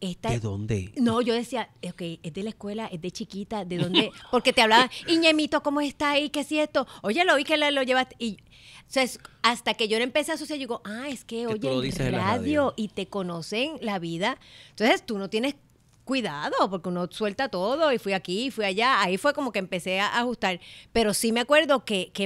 ¿De dónde? No, yo decía, ok, es de la escuela, es de chiquita, ¿de dónde? Porque te hablaban, <laughs> Iñemito, ¿cómo está ahí? ¿Qué es esto? Oye, lo vi que lo llevas. Y, entonces, hasta que yo le empecé a asociar, yo digo, ah, es que, oye, en radio, y te conocen la vida. Entonces, tú no tienes cuidado, porque uno suelta todo y fui aquí, y fui allá. Ahí fue como que empecé a ajustar. Pero sí me acuerdo que, que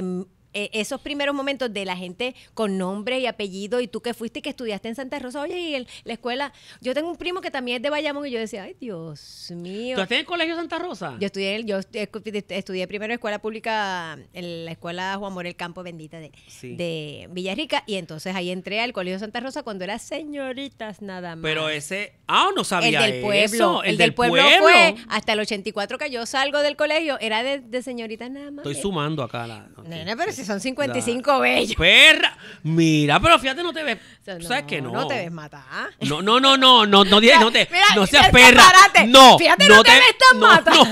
e, esos primeros momentos de la gente con nombre y apellido y tú que fuiste y que estudiaste en Santa Rosa, oye, y el, la escuela, yo tengo un primo que también es de Bayamón y yo decía, ay, Dios mío. ¿Tú estás en el colegio Santa Rosa? Yo estudié, yo estudié primero en escuela pública, en la escuela Juan Morel Campo Bendita de, Villarrica y entonces ahí entré al colegio Santa Rosa cuando era señoritas nada más. Pero ese, ah, no sabía El del pueblo, el, del, pueblo, fue hasta el 84 que yo salgo del colegio, era de, señoritas nada más. Estoy sumando acá la... pero son 55 la... bellos. Perra. Mira, pero fíjate, no te ves. ¿Sabes que no? No te ves matada. ¿ah? No, no, no, no, no, no, no seas perra. No. Fíjate, no, te, ves tan mata No,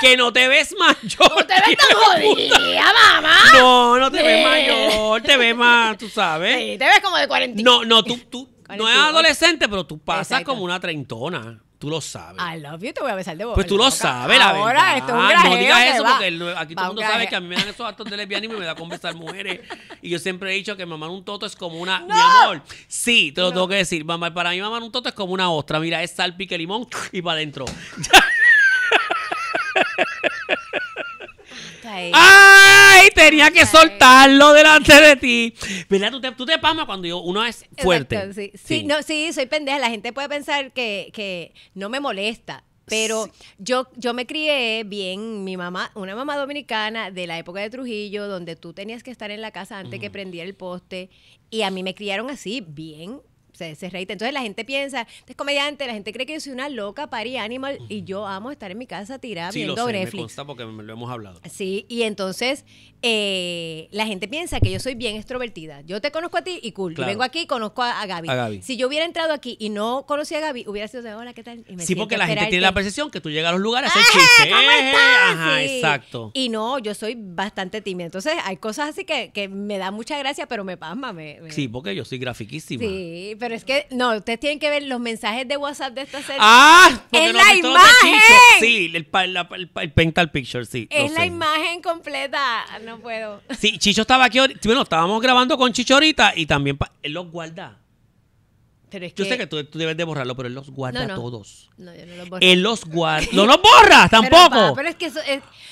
que no te ves mayor. <laughs> No te ves tan jodida, mamá. No, no te ves mayor. Te ves más, tú sabes. Sí, te ves como de 40. No, no, tú, tú no es adolescente, pero tú pasas como una treintona. Tú lo sabes. I love you, te voy a besar de boca. Pues tú lo sabes, la Ahora, verdad. esto es un No digas eso porque aquí todo el mundo sabe que a mí me dan esos actos de lesbianismo y me da conversar besar mujeres. Y yo siempre he dicho que mamar un toto es como una... Mi amor, sí, te lo tengo que decir. Mamá para mí mamar un toto es como una ostra. Mira, es sal, pique, limón y para adentro. <laughs> ¡Ay! Tenía que soltarlo delante de ti. ¿Verdad? tú te, tú cuando uno es fuerte. sí. no, sí, soy pendeja. La gente puede pensar que, no me molesta. Pero yo, yo me crié bien, mi mamá, una mamá dominicana de la época de Trujillo, donde tú tenías que estar en la casa antes que prendiera el poste. Y a mí me criaron así, bien se, se Entonces la gente piensa, este es comediante, la gente cree que yo soy una loca party animal y yo amo estar en mi casa tirada viendo lo Me consta porque me lo hemos hablado. Sí, y entonces eh, la gente piensa que yo soy bien extrovertida. Yo te conozco a ti y cool. Yo vengo aquí y conozco a, Gaby. Si yo hubiera entrado aquí y no conocía a Gaby, hubiera sido, de hola, ¿qué tal? sí, porque la gente tiene la percepción que tú llegas a los lugares, soy chiste. Ajá, eh, eh, exacto. Y no, yo soy bastante tímida. Entonces, hay cosas así que, me da mucha gracia, pero me pasma. Sí, porque yo soy grafiquísima. Sí, pero es que, no, ustedes tienen que ver los mensajes de WhatsApp de esta serie. ¡Ah! ¡Es la imagen! Sí, el, el, Picture, sí. Es la imagen completa no puedo. Sí, Chicho estaba aquí. Bueno, estábamos grabando con Chicho ahorita y también él los guarda yo sé que tú, debes de borrarlo, pero él los guarda todos. No, yo no los borro. Él los guarda. <laughs> ¡No los borras tampoco! Pero, es que eso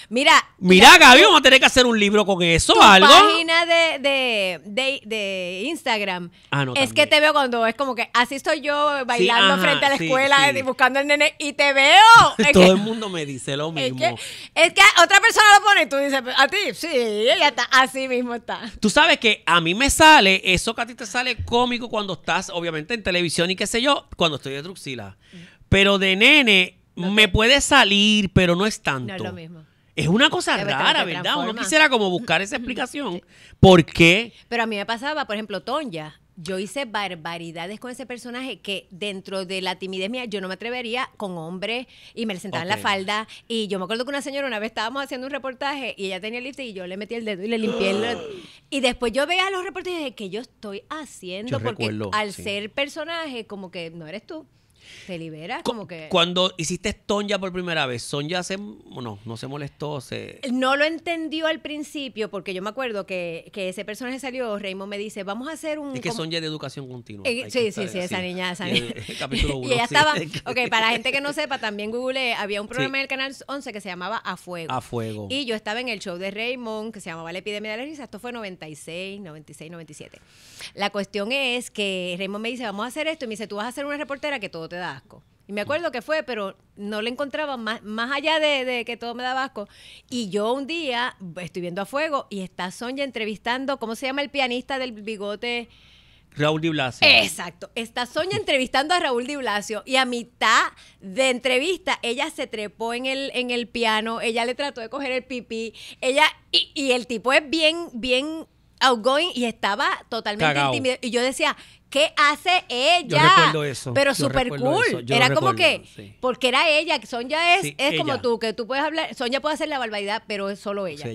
Mira... Mira, Gaby, vamos a tener que hacer un libro con eso o algo. página de, de, de, Instagram. Ah, no, Es que te veo cuando es como que así estoy yo bailando frente a la escuela y buscando el nene y te veo. <laughs> Todo el mundo me dice lo mismo. Es que, otra persona lo pone y tú dices, a ti, sí, ella está, así mismo está. Tú sabes que a mí me sale, eso que a ti te sale cómico cuando estás, obviamente, en televisión y qué sé yo, cuando estoy de Truxila. Pero de nene me puede salir, pero no es tanto. es lo mismo. Es una cosa rara, ¿verdad? Uno quisiera como buscar esa <laughs> explicación. ¿Por qué? Pero a mí me pasaba, por ejemplo, Tonya yo hice barbaridades con ese personaje que dentro de la timidez mía yo no me atrevería con hombre. y me le sentaba en la falda y yo me acuerdo que una señora una vez estábamos haciendo un reportaje y ella tenía el y yo le metí el dedo y le limpié el <gasps> y después yo veía los reportajes y que yo estoy haciendo porque al ser personaje como que no eres tú te libera, como que. Cuando hiciste Sonja por primera vez, Sonja se. No, no se molestó. Se... No lo entendió al principio, porque yo me acuerdo que, que ese personaje salió. Raymond me dice: Vamos a hacer un. Es que Sonja de educación continua. Eh, sí, sí, sí, esa niña. Esa capítulo 1. <laughs> y ella estaba. <laughs> ok, para la gente que no sepa, también googleé había un programa en el canal 11 que se llamaba A Fuego. A Fuego. Y yo estaba en el show de Raymond, que se llamaba La Epidemia de la Risa. Esto fue 96, 96, 97. La cuestión es que Raymond me dice: Vamos a hacer esto. Y me dice: Tú vas a ser una reportera que todo te asco. Y me acuerdo que fue, pero no le encontraba más, más allá de, que todo me da asco. Y yo un día estoy viendo a fuego y está Sonia entrevistando, ¿cómo se llama el pianista del bigote? Raúl Di Blasio. Exacto. Está Sonia <laughs> entrevistando a Raúl Di Blasio y a mitad de entrevista ella se trepó en el, en el piano, ella le trató de coger el pipí, ella y, y el tipo es bien, bien outgoing y estaba totalmente Y yo decía, ¿qué hace ella? Pero súper cool. Era como que, porque era ella, Sonia es, es como tú, que tú puedes hablar, Sonia puede hacer la barbaridad, pero es solo ella.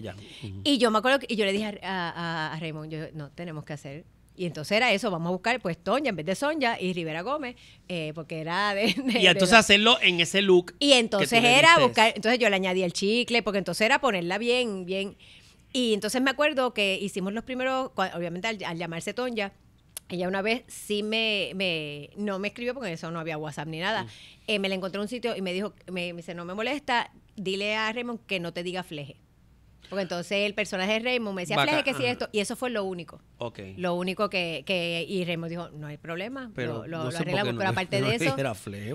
Y yo me acuerdo, que, y yo le dije a, Raymond, yo, no, tenemos que hacer y entonces era eso, vamos a buscar pues Toña en vez de Sonia y Rivera Gómez, eh, porque era de, <laughs> Y entonces hacerlo en ese look. Y entonces era buscar, entonces yo le añadí el chicle, porque entonces era ponerla bien, bien. Y entonces me acuerdo que hicimos los primeros, obviamente al, llamarse Tonya, ella una vez sí me, no me escribió porque en eso no había WhatsApp ni nada. Mm. Eh, me la encontré en un sitio y me dijo, me, dice, no me molesta, dile a Raymond que no te diga fleje. Porque entonces el personaje de Raymond me decía, fleje que sí esto, y eso fue lo único. ok Lo único que, y Raymond dijo, no hay problema, pero lo, arreglamos, pero aparte <laughs> de eso... Era fleje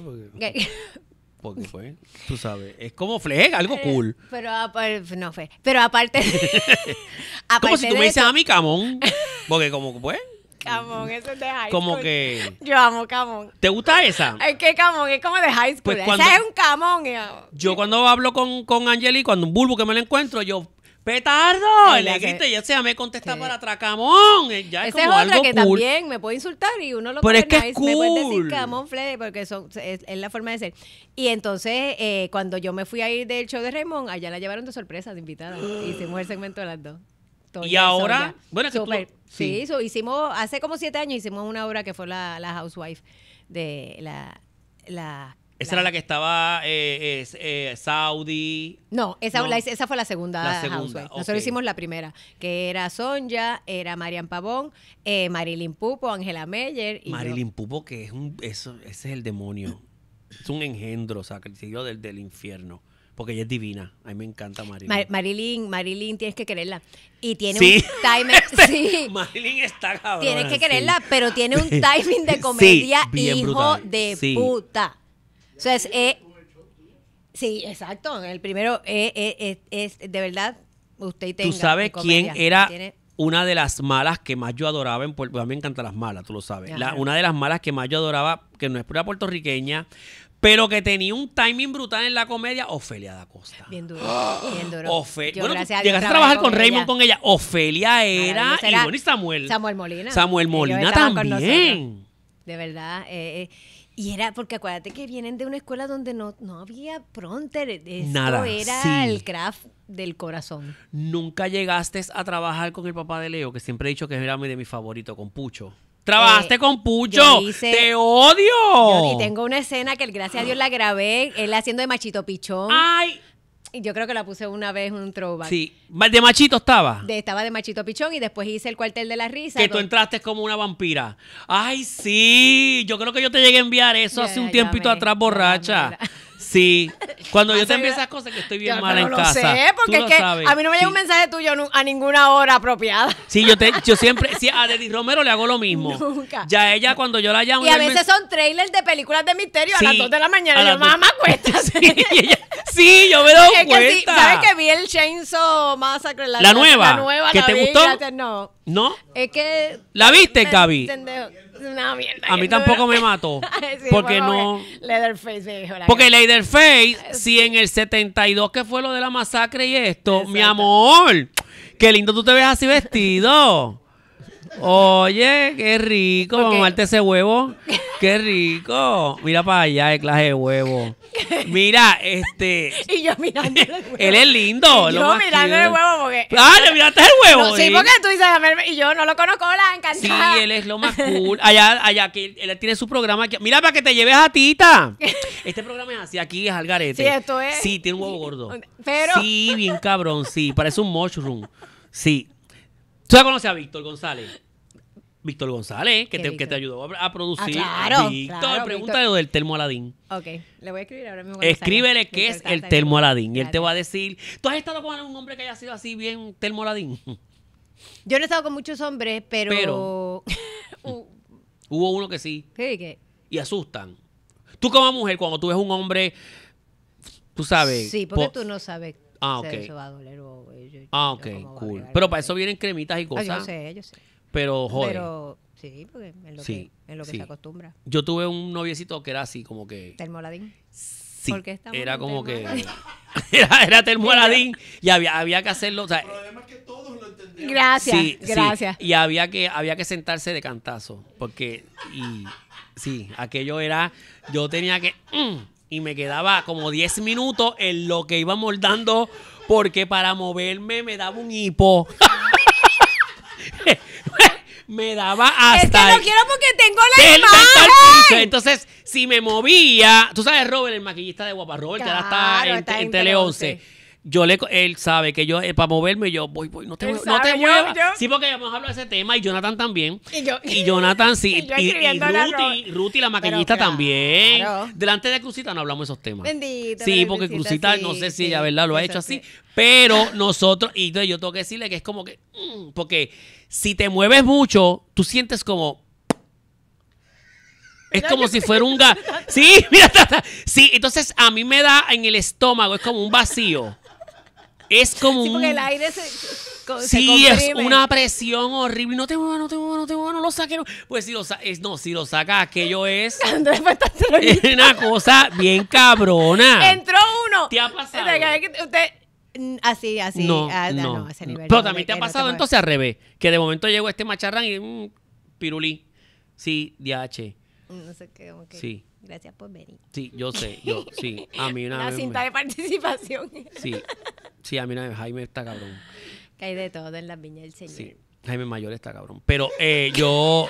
porque fue... <laughs> Pues, tú sabes, es como flex... algo eh, cool. Pero, aparte... Pues, no fue. Pero aparte, aparte <laughs> <laughs> Como si tú me dices a mí camón, porque como pues... Camón, eso es de high school. Como que... Yo amo camón. ¿Te gusta esa? Es que camón, es como de high pues school. Pues esa es un camón. Yo, yo cuando hablo con, con Angeli, cuando un bulbo que me lo encuentro, yo ¡Petardo! Le y ya sea, me contesta para tracamón. Eh, ya es es otra que también me puede insultar y uno lo Pero es que nice. Me decir porque es, la forma de ser. Y entonces, eh, cuando yo me fui a ir del show de Raymond, allá la llevaron de sorpresa, de invitada. <gasps> Hicimos el segmento de las dos. y ahora, bueno, sí, hicimos, hace como siete años hicimos una obra que fue la, la Housewife de la esa era la que estaba eh, eh, Saudi. No, esa, fue la segunda. La segunda Nosotros hicimos la primera, que era Sonja, era Marian Pavón, eh, Marilyn Pupo, Angela Meyer. Y Marilyn Pupo, que es un. Eso, ese es el demonio. es un engendro, o sea, del, del infierno porque ella es divina. A mí me encanta Marilyn. Marilyn, Marilyn, tienes que quererla. Y tiene sí. un timing. <laughs> Este, Marilyn está cabrón. Tienes que quererla, pero tiene un <laughs> timing de comedia, hijo de puta. Eh, sí, exacto. El primero eh, eh, es, de verdad, usted tenga. ¿Tú sabes quién era una de las malas que más yo adoraba en A mí me encantan las malas, tú lo sabes. una de las malas que más yo adoraba, que no es pura puertorriqueña, pero que tenía un timing brutal en la comedia, Ofelia da Costa. Bien duro, <gasps> bien duro. llegaste a trabajar con, Raymond con ella. Ofelia era, y Samuel. Molina. Samuel Molina también. De verdad. Y era porque acuérdate que vienen de una escuela donde no, no había pronter, esto era el craft del corazón. Nunca llegaste a trabajar con el papá de Leo, que siempre he dicho que era mi de mi favorito, con Pucho. Trabajaste eh, con Pucho. ¡Te odio! y tengo una escena que gracias a Dios la grabé, él haciendo de machito pichón. ¡Ay! Yo creo que la puse una vez en un throwback. Sí. ¿De machito estaba? De, estaba de machito pichón y después hice el cuartel de la risa. Que tú entraste como una vampira. Ay, sí. Yo creo que yo te llegué a enviar eso hace un tiempito atrás, borracha. Sí, cuando yo te envío esas cosas que estoy bien mal mala en no casa. Lo sé, porque es que a mí no me llega un mensaje tuyo a ninguna hora apropiada. Sí, yo te, yo <laughs> siempre, a Denis Romero le hago lo mismo. Nunca. Ya ella cuando yo la llamo. Y a veces son trailers de películas de misterio a las 2 de la mañana. Yo, mamá, cuesta. <laughs> Sí, sí, yo me doy cuenta. ¿Sabes que vi el Chainsaw Massacre? La, la nueva. La nueva. ¿Que te gustó? no. ¿No? Es que. ¿La viste, Gaby? A mí tampoco me mató. <laughs> porque no. Porque Leatherface, eh, si en el 72 que fue lo de la masacre y esto, mi amor, qué lindo tú te ves así vestido. Oye, qué rico. Vamos a ese huevo. Qué rico. Mira para allá, el clase de huevo. Mira, este. <laughs> Y yo mirando el huevo. Él es lindo. yo mirando el huevo porque. Ah, le miraste el huevo. No, sí, porque tú dices, a ver, y yo no lo conozco, la Sí, él es lo más cool. Allá, allá, que él tiene su programa. Aquí. Mira, para que te lleves a Tita. Este programa es así, aquí es Algarete. Sí, esto es- Sí, tiene un huevo gordo. Pero- Sí, bien cabrón, sí. Parece un mushroom. Sí. ¿Tú ya conoces a Víctor González? Víctor González, que, te, ayudó a, producir. Ah, claro, Víctor, pregunta lo del termo Aladín. Ok, le voy a escribir ahora mismo. Escríbele qué es el termo Aladín. Y él te va a decir, ¿tú has estado con algún hombre que haya sido así bien termo Aladín? Yo no he estado con muchos hombres, pero... <laughs> <laughs> hubo uno que sí. ¿Qué, qué? Y asustan. Tú como mujer, cuando tú ves un hombre, tú sabes... Sí, porque tú no sabes ah, Eso va a doler, o, ah, ok. cool. Pero para eso vienen cremitas y ah, cosas. yo sé, yo sé. Pero joder. Pero sí, porque es lo, que, se acostumbra. Yo tuve un noviecito que era así, como que. Termoladín. Sí. porque era como que. <laughs> era, termoladín <laughs> y había, había que hacerlo. El problema que todos lo entendían. Gracias, gracias. Y había que, había que sentarse de cantazo. Porque. Y, sí, aquello era. Yo tenía que. Mm, y me quedaba como 10 minutos en lo que iba moldando. Porque para moverme me daba un hipo me daba hasta. Es que lo no quiero porque tengo la el, imagen. Entonces, si me movía, tú sabes, Robert, el maquillista de Guapa Robert, que ahora está en, Tele 11. 11 yo le, él sabe que yo, eh, para moverme, yo voy, voy, no te, muevas, no te Sí, porque hemos hablado de ese tema y Jonathan también. Y, yo, Jonathan, sí. <laughs> y, Ruti, la maquillista también. Delante de Cruzita no hablamos de esos temas. Bendito. Sí, porque Cruzita, no sé si ella, ¿verdad? Lo ha hecho así. Pero nosotros, y yo tengo que decirle que es como que, mm, porque si te mueves mucho, tú sientes como, es como si fuera un gas. Sí, <laughs> mira, sí, entonces a mí me da en el estómago, es como un vacío. Es como sí, porque el aire se, Sí, es una presión horrible. No te muevas, no te muevas, no te muevas, no lo saques. Pues si lo sacas, no, si lo sacas, aquello es... <laughs> es una cosa bien cabrona. Entró uno. ¿Te ha pasado? Usted... Mm, así, así, ah, no, no, a ese nivel. Pero también te ha pasado entonces al revés, que de momento llegó este macharrán y mm, pirulí. Sí, DH. Mm, no sé qué, que... Sí. Gracias por venir. Sí, yo sé, yo, sí. A mí una La cinta de participación. Sí. <laughs> Sí, a mí no, Jaime está cabrón. Que hay de todo en las viñas del Señor. Sí, Jaime Mayor está cabrón. Pero eh, yo.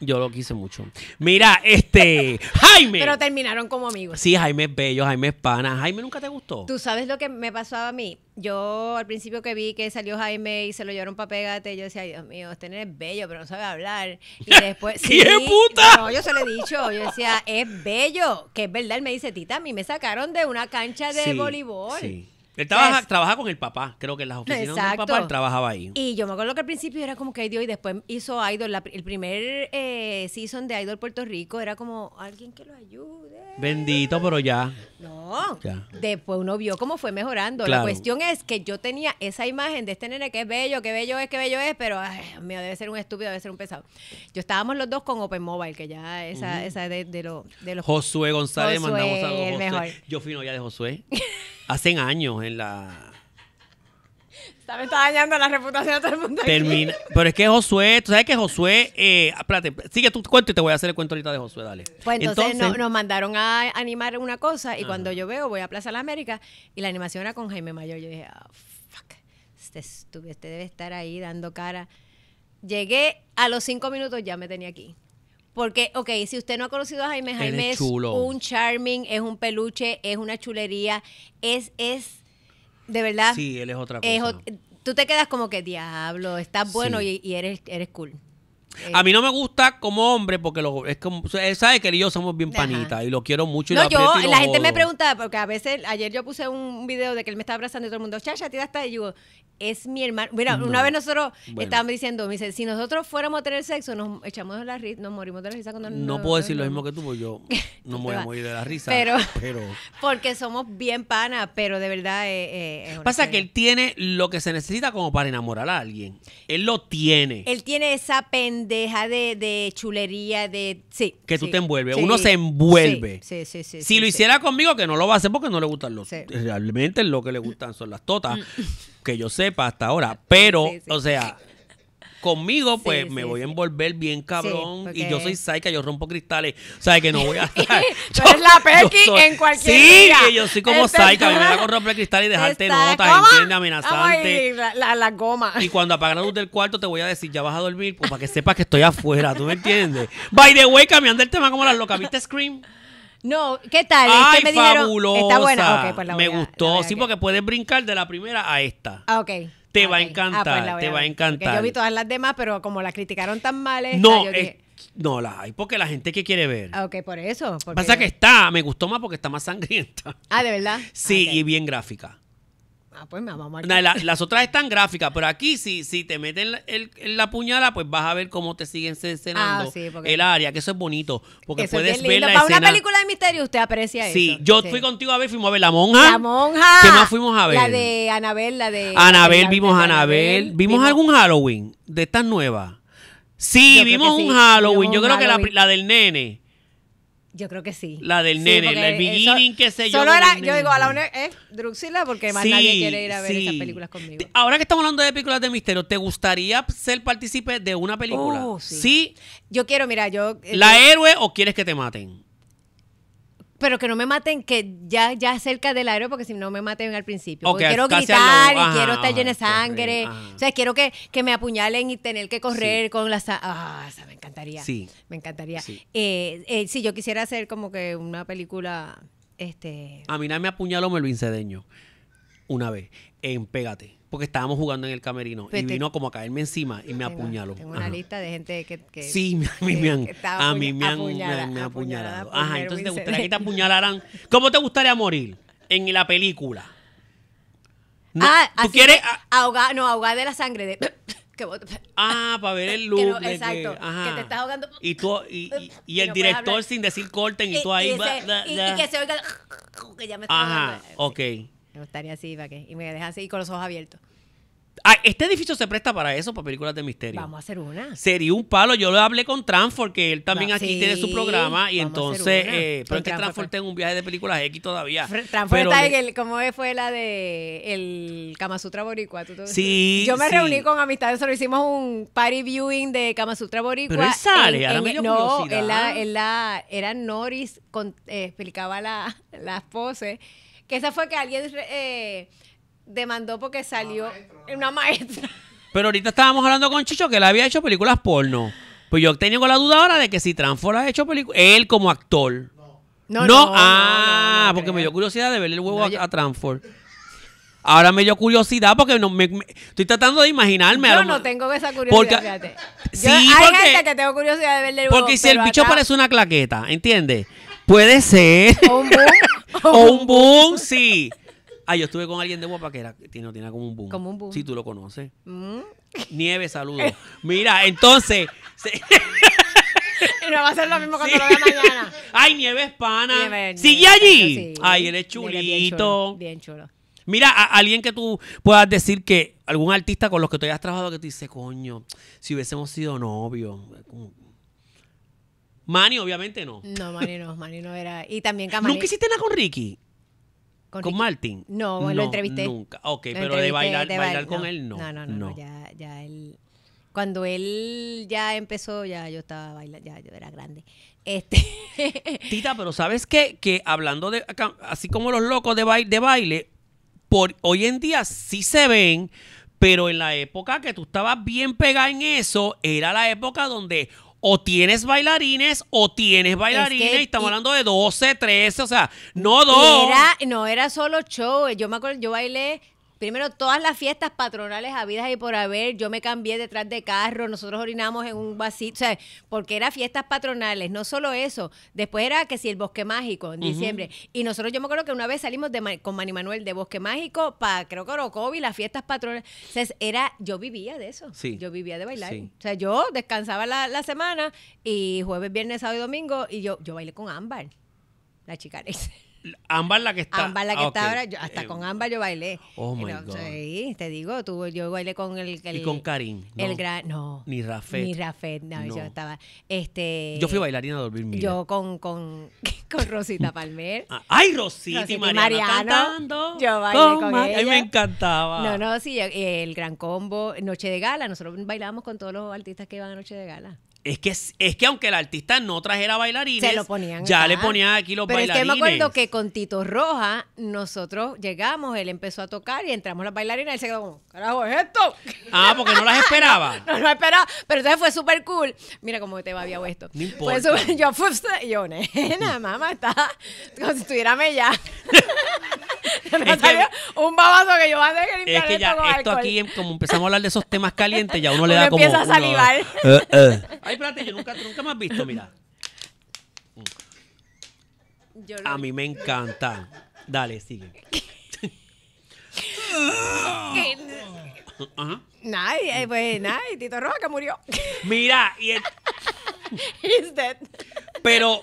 Yo lo quise mucho. Mira, este. ¡Jaime! Pero terminaron como amigos. Sí, Jaime es bello, Jaime es pana. Jaime nunca te gustó. Tú sabes lo que me pasó a mí. Yo, al principio que vi que salió Jaime y se lo llevaron para pegate, yo decía, Dios mío, este es bello, pero no sabe hablar. Y <laughs> después. ¡Qué sí, puta! No, yo se lo he dicho. Yo decía, es bello. Que es verdad. Él me dice, Tita, a mí me sacaron de una cancha de voleibol. Sí. Él trabaja, con el papá, creo que en las oficinas el papá él trabajaba ahí. Y yo me acuerdo que al principio era como que Idol y después hizo Idol. el primer eh, season de Idol Puerto Rico era como alguien que lo ayude. Bendito, pero ya. No, después uno vio cómo fue mejorando. La cuestión es que yo tenía esa imagen de este nene que es bello, que bello es, que bello es, pero ay, mío, debe ser un estúpido, debe ser un pesado. Yo estábamos los dos con Open Mobile, que ya esa, esa de, lo, de, los... Josué González, mandamos a Josué. Yo fui novia de Josué hace años en la me está dañando la reputación de todo el mundo. Termina. Pero es que Josué, tú sabes que Josué, eh, sigue tu cuento y te voy a hacer el cuento ahorita de Josué, dale. Pues entonces, nos mandaron a animar una cosa y cuando yo veo, voy a Plaza de la América y la animación era con Jaime Mayor. Yo dije, ah, fuck, este, este, debe estar ahí dando cara. Llegué a los cinco minutos, ya me tenía aquí. Porque, ok, si usted no ha conocido a Jaime, Jaime es, un charming, es un peluche, es una chulería, es, es de verdad. Sí, él es otra cosa. tú te quedas como que, diablo, estás bueno y, y, eres, eres cool. A mí eh, no me gusta como hombre porque es como, él sabe que él y yo somos bien panitas y lo quiero mucho. yo, la gente me pregunta, porque a veces, ayer yo puse un video de que él me estaba abrazando y todo el mundo, chacha, tira hasta, y yo, es mi hermano. Mira, una vez nosotros estábamos diciendo, me dice, si nosotros fuéramos a tener sexo, nos echamos de la risa, nos morimos de la risa cuando No, puedo decir lo mismo que tú, porque yo <laughs> no me voy a morir de la risa. Pero, <laughs> porque somos bien panas, pero de verdad eh, eh, Pasa que él tiene lo que se necesita como para enamorar a alguien. Él lo tiene. Él tiene esa pendeja Deja de, de chulería, de... Sí. Que tú te envuelves. Uno se envuelve. si lo hiciera conmigo, que no lo va a hacer porque no le gustan los... Realmente lo que le gustan son las totas, mm. que yo sepa hasta ahora. Pero, o sea, Conmigo, pues me voy a envolver bien cabrón. Y yo soy saika, yo rompo cristales. O sea, que no voy a <laughs> estar. <laughs> yo, eres la Pequi en cualquier sí, Sí, yo soy como saika, me voy a romper cristales y dejarte notas, ¿entiendes? Amenazante. Ay, la, goma. Y cuando apagas la luz del cuarto, te voy a decir, ya vas a dormir, pues, para que sepas que estoy afuera. ¿Tú me entiendes? By the way, cambiando el tema como las locas. ¿Viste Scream? No, ¿qué tal? Este, Ay, me fabulosa. Dijeron, está buena. Okay, pues la me a, gustó. sí, porque puedes brincar de la primera a esta. Ah, ok. Te va a ah, pues encantar, te va a encantar. yo vi todas las demás, pero como las criticaron tan mal, no, no las hay porque la gente que quiere ver. Ah, ok, por eso. Pasa que está, me gustó más porque está más sangrienta. Ah, de verdad. Sí, ah, y bien gráfica. Ah, pues las otras están gráficas, pero aquí si, si te meten la, la puñala, pues vas a ver cómo te siguen cenando ah, el área, que eso es bonito, porque puedes ver la Para una película de misterio usted aprecia eso. Sí, yo fui contigo a ver, fuimos a ver La Monja. La Monja. ¿Qué más fuimos a ver? La de Anabel, la de... Anabel, vimos Anabel. ¿Vimos algún Halloween de estas nuevas? Sí, vimos un Halloween. yo creo que la del nene. Yo creo que sí. La del nene, la del beginning, que sé yo. Solo era, yo digo, a la una es Druxila porque más nadie quiere ir a ver estas esas películas conmigo. Ahora que estamos hablando de películas de misterio, ¿te gustaría ser partícipe de una película? Oh, si sí. Yo quiero, mira, yo. Eh, ¿La héroe o quieres que te maten? Pero que no me maten, que ya, ya cerca del aire, porque si no me maten al principio. porque quiero gritar y quiero estar llena de sangre. O sea, quiero que, me apuñalen y tener que correr con la... Ah, me encantaría. Sí. Me encantaría. Sí. Eh, eh, si yo quisiera hacer como que una película... este A mí nadie me apuñaló Melvin Cedeño una vez en Pégate porque estábamos jugando en el camerino y pues vino como a caerme encima y me apuñaló. Tengo una lista de gente que... que sí, a mí me han, a mí me han, apuñalado. Ajá, entonces te gustaría que te apuñalaran. ¿Cómo te gustaría morir en la película? ah, ¿Tú quieres...? ahogar, no, ahogar de la sangre de... <coughs> <coughs> ah, para ver el look. exacto. Que, te estás ahogando. Y, tú, y, y, <coughs> el director sin decir corten y, tú ahí. Ese, Y, que se oiga. Que ya me Ajá, ok. Me gustaría así, ¿para qué? Y me deja así con los ojos abiertos. Ah, este edificio se presta para eso, para películas de misterio. Vamos a hacer una. Sería un palo. Yo lo hablé con Trump porque él también aquí tiene su programa. Y entonces, eh, pero es que un viaje de películas X todavía. como está en el, ¿cómo fue la de el Kama Sutra Boricua? Sí. Yo me reuní con amistades, solo hicimos un party viewing de Kama Sutra Boricua. Pero él sale, No, la, era Norris, eh, explicaba la, <laughs> las poses que esa fue que alguien eh, demandó porque salió una maestra, una maestra. <laughs> Pero ahorita estábamos hablando con Chicho que él había hecho películas porno. Pues yo tengo la duda ahora de que si Transform ha hecho películas, él como actor. No, no, no ah, porque me dio curiosidad de verle el huevo a, a Ahora me dio curiosidad porque no, me, estoy tratando de imaginarme. Yo no tengo esa curiosidad, porque, fíjate. que tengo curiosidad de huevo, Porque si el bicho parece una claqueta, ¿entiendes? Puede ser. <laughs> un boom, <laughs> sí. Ah, yo estuve con alguien de guapa que era, tiene, como un boom. Como un boom. Sí, tú lo conoces. Mm. Nieve, saludos. <laughs> Mira, entonces. y no va a ser lo mismo cuando lo vea mañana. Ay, Nieve Espana. pana. ¿Sigue allí? Ay, él es chulito. Bien chulo, Mira, alguien que tú puedas decir que algún artista con los que tú hayas trabajado que te dice, coño, si hubiésemos sido novios, Mani obviamente no. No, Manny no, Manny no era. Y también Camale. ¿Nunca hiciste nada con Ricky? ¿Con, ¿Con Martin? No, no, lo entrevisté. Nunca. Ok, pero de bailar, bailar con él no. No, no, no. Ya, ya él. Cuando él ya empezó, ya yo estaba bailando, ya yo era grande. Este. <laughs> Tita, pero ¿sabes qué? Que hablando de. Así como los locos de, baile, por, hoy en día sí se ven. Pero en la época que tú estabas bien pegada en eso, era la época donde o tienes bailarines o tienes bailarines. y estamos hablando de 12, 13, o sea, no dos. no era solo show. Eh, yo me acuerdo, yo bailé primero todas las fiestas patronales habidas y por haber, yo me cambié detrás de carro, nosotros orinamos en un vasito, o sea, porque eran fiestas patronales, no solo eso, después era que si el Bosque Mágico en diciembre, y nosotros yo me acuerdo que una vez salimos de, con Mani Manuel de Bosque Mágico para creo que Orocovi, las fiestas patronales, o era, yo vivía de eso, yo vivía de bailar, o sea, yo descansaba la, la, semana y jueves, viernes, sábado y domingo, y yo, yo bailé con Ámbar, la chica. Ambas la que está. Ámbar la que ah, estaban. ahora. hasta con ambas eh, yo bailé. Oh my God. te digo, yo bailé con el. y con Karim. el gran. No. Ni Rafet. Ni Rafet, no, yo estaba. Este, yo fui bailarina a dormir mira. Yo con, con, <laughs> con Rosita Palmer. Ah, ¡Ay, Rosita, y Mariana, cantando! Yo bailé con ella. A mí me encantaba. No, no, sí, el gran combo, Noche de Gala. Nosotros bailábamos con todos los artistas que iban a Noche de Gala. Es que, es que aunque el artista no trajera bailarines, Se lo ponían ya le ponían aquí los bailarines. Pero es que me acuerdo que con Tito Roja nosotros llegamos, él empezó a tocar y entramos las bailarinas y él se quedó como, carajo, ¿es esto? Ah, porque no las <laughs> esperaba. no, las esperaba. Pero entonces fue súper cool. Mira cómo te había esto. No importa. Fue yo, <laughs> yo, nena, mamá, está como si estuviéramos <laughs> ya. <laughs> un babazo que yo voy a que limpiar Es que ya, esto, aquí, como empezamos a hablar de esos temas calientes, ya uno le da como... empieza a salivar. <laughs> Eh, eh. Ay, espérate, yo nunca, nunca me has visto, mira. A mí me encanta. Dale, sigue. Ajá. pues nada, Tito Roja que murió. Mira, y el... <laughs> Pero,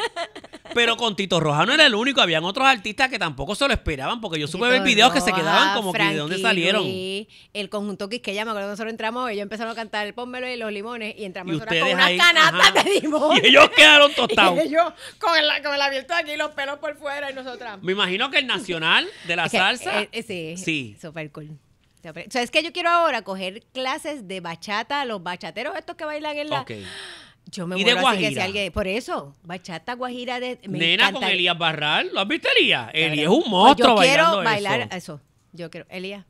pero con Tito Roja no era el único. Habían otros artistas que tampoco se lo esperaban, porque yo supe ver videos que se quedaban como que de dónde salieron. el conjunto Quisqueya, me acuerdo cuando nosotros entramos, ellos empezaron a cantar el pómelo y los limones, y entramos con una canasta de limones. Y ellos quedaron tostados. <laughs> Y ellos con el, abierto aquí, los pelos por fuera, y nosotras. Me imagino que el nacional de la salsa. Eh, eh, sí. Super cool. O sea, es que yo quiero ahora coger clases de bachata, los bachateros estos que bailan en la... Yo me y de Guajira. Que si alguien, por eso, bachata Guajira de. Me Nena encanta. con Elías Barral. ¿Lo has visto, Elías? Elías es un pues monstruo. Yo quiero bailar eso. Yo quiero. Elías.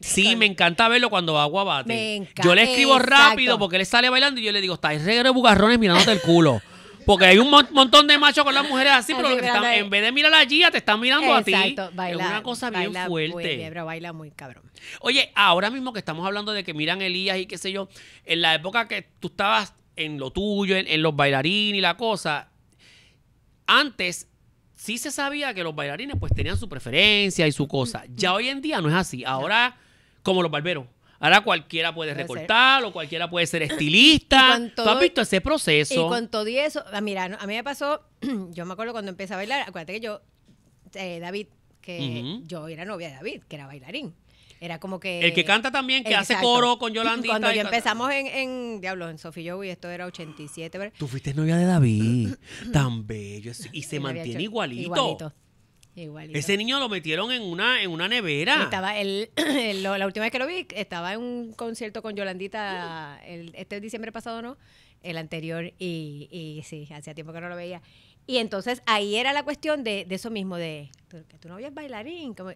Sí, me encanta verlo cuando a guabate Me encanta. Yo le escribo rápido porque él sale bailando y yo le digo, en reguero de bugarrones mirándote el culo. Porque hay un montón de machos con las mujeres así, pero en vez de mirar a guía, te están mirando a ti. Exacto, Es una cosa bien fuerte. Muy baila muy cabrón. Oye, ahora mismo que estamos hablando de que miran Elías y qué sé yo, en la época que tú estabas en lo tuyo, en, los bailarines y la cosa. Antes sí se sabía que los bailarines pues tenían su preferencia y su cosa. Ya hoy en día no es así. Ahora, como los barberos, ahora cualquiera puede recortar o cualquiera puede ser estilista. Tú has visto ese proceso. Y con todo y eso, ah, mira, a mí me pasó, <clears throat> yo me acuerdo cuando empecé a bailar, acuérdate que yo, eh, David, que yo era novia de David, que era bailarín. Era como que. El que canta también, que hace coro <clears throat> con Yolandita. Cuando empezamos en, Diablo, en Sophie yo y esto era 87. Tú fuiste novia de David. <clears throat> tan bello. Y se mantiene igualito. Igualito. Ese niño lo metieron en una, en una nevera. Estaba <clears throat> la última vez que lo vi, estaba en un concierto con Yolandita el, este diciembre pasado, ¿no? El anterior, y, y sí, hacía tiempo que no lo veía. Y entonces ahí era la cuestión de, de eso mismo, de que tú novia es bailarín. Como,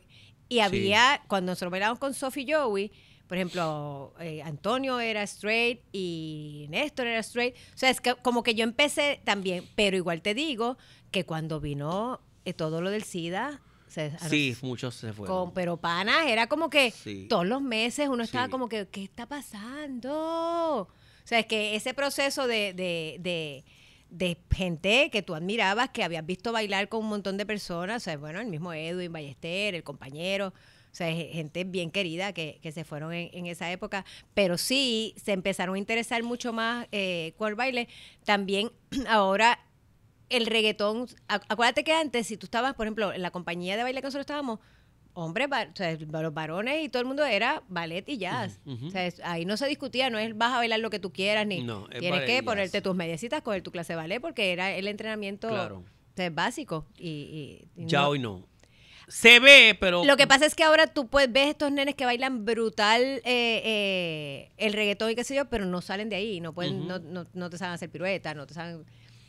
y había, cuando nosotros bailábamos con Sophie y Joey, por ejemplo, eh, Antonio era straight y Néstor era straight. O sea, es que, como que yo empecé también, pero igual te digo que cuando vino eh, todo lo del SIDA, sí, muchos se fueron. pero panas, era como que todos los meses uno estaba como que, ¿qué está pasando? O sea, es que ese proceso de de gente que tú admirabas, que habías visto bailar con un montón de personas, o sea, bueno, el mismo Edwin Ballester, el compañero, o sea, gente bien querida que, se fueron en, esa época, pero sí se empezaron a interesar mucho más eh, con el baile. También <clears throat> ahora el reggaetón, acuérdate que antes, si tú estabas, por ejemplo, en la compañía de baile que nosotros estábamos, hombres, o sea, los varones y todo el mundo era ballet y jazz. o sea, ahí no se discutía, no es vas a bailar lo que tú quieras, ni no, tienes que ponerte tus mediecitas, coger tu clase de ballet, porque era el entrenamiento básico. Y, ya hoy no. Se ve, pero... Lo que pasa es que ahora tú puedes ver estos nenes que bailan brutal eh, eh, el reggaetón y qué sé yo, pero no salen de ahí, no, pueden, no, no, te saben hacer piruetas, no te saben...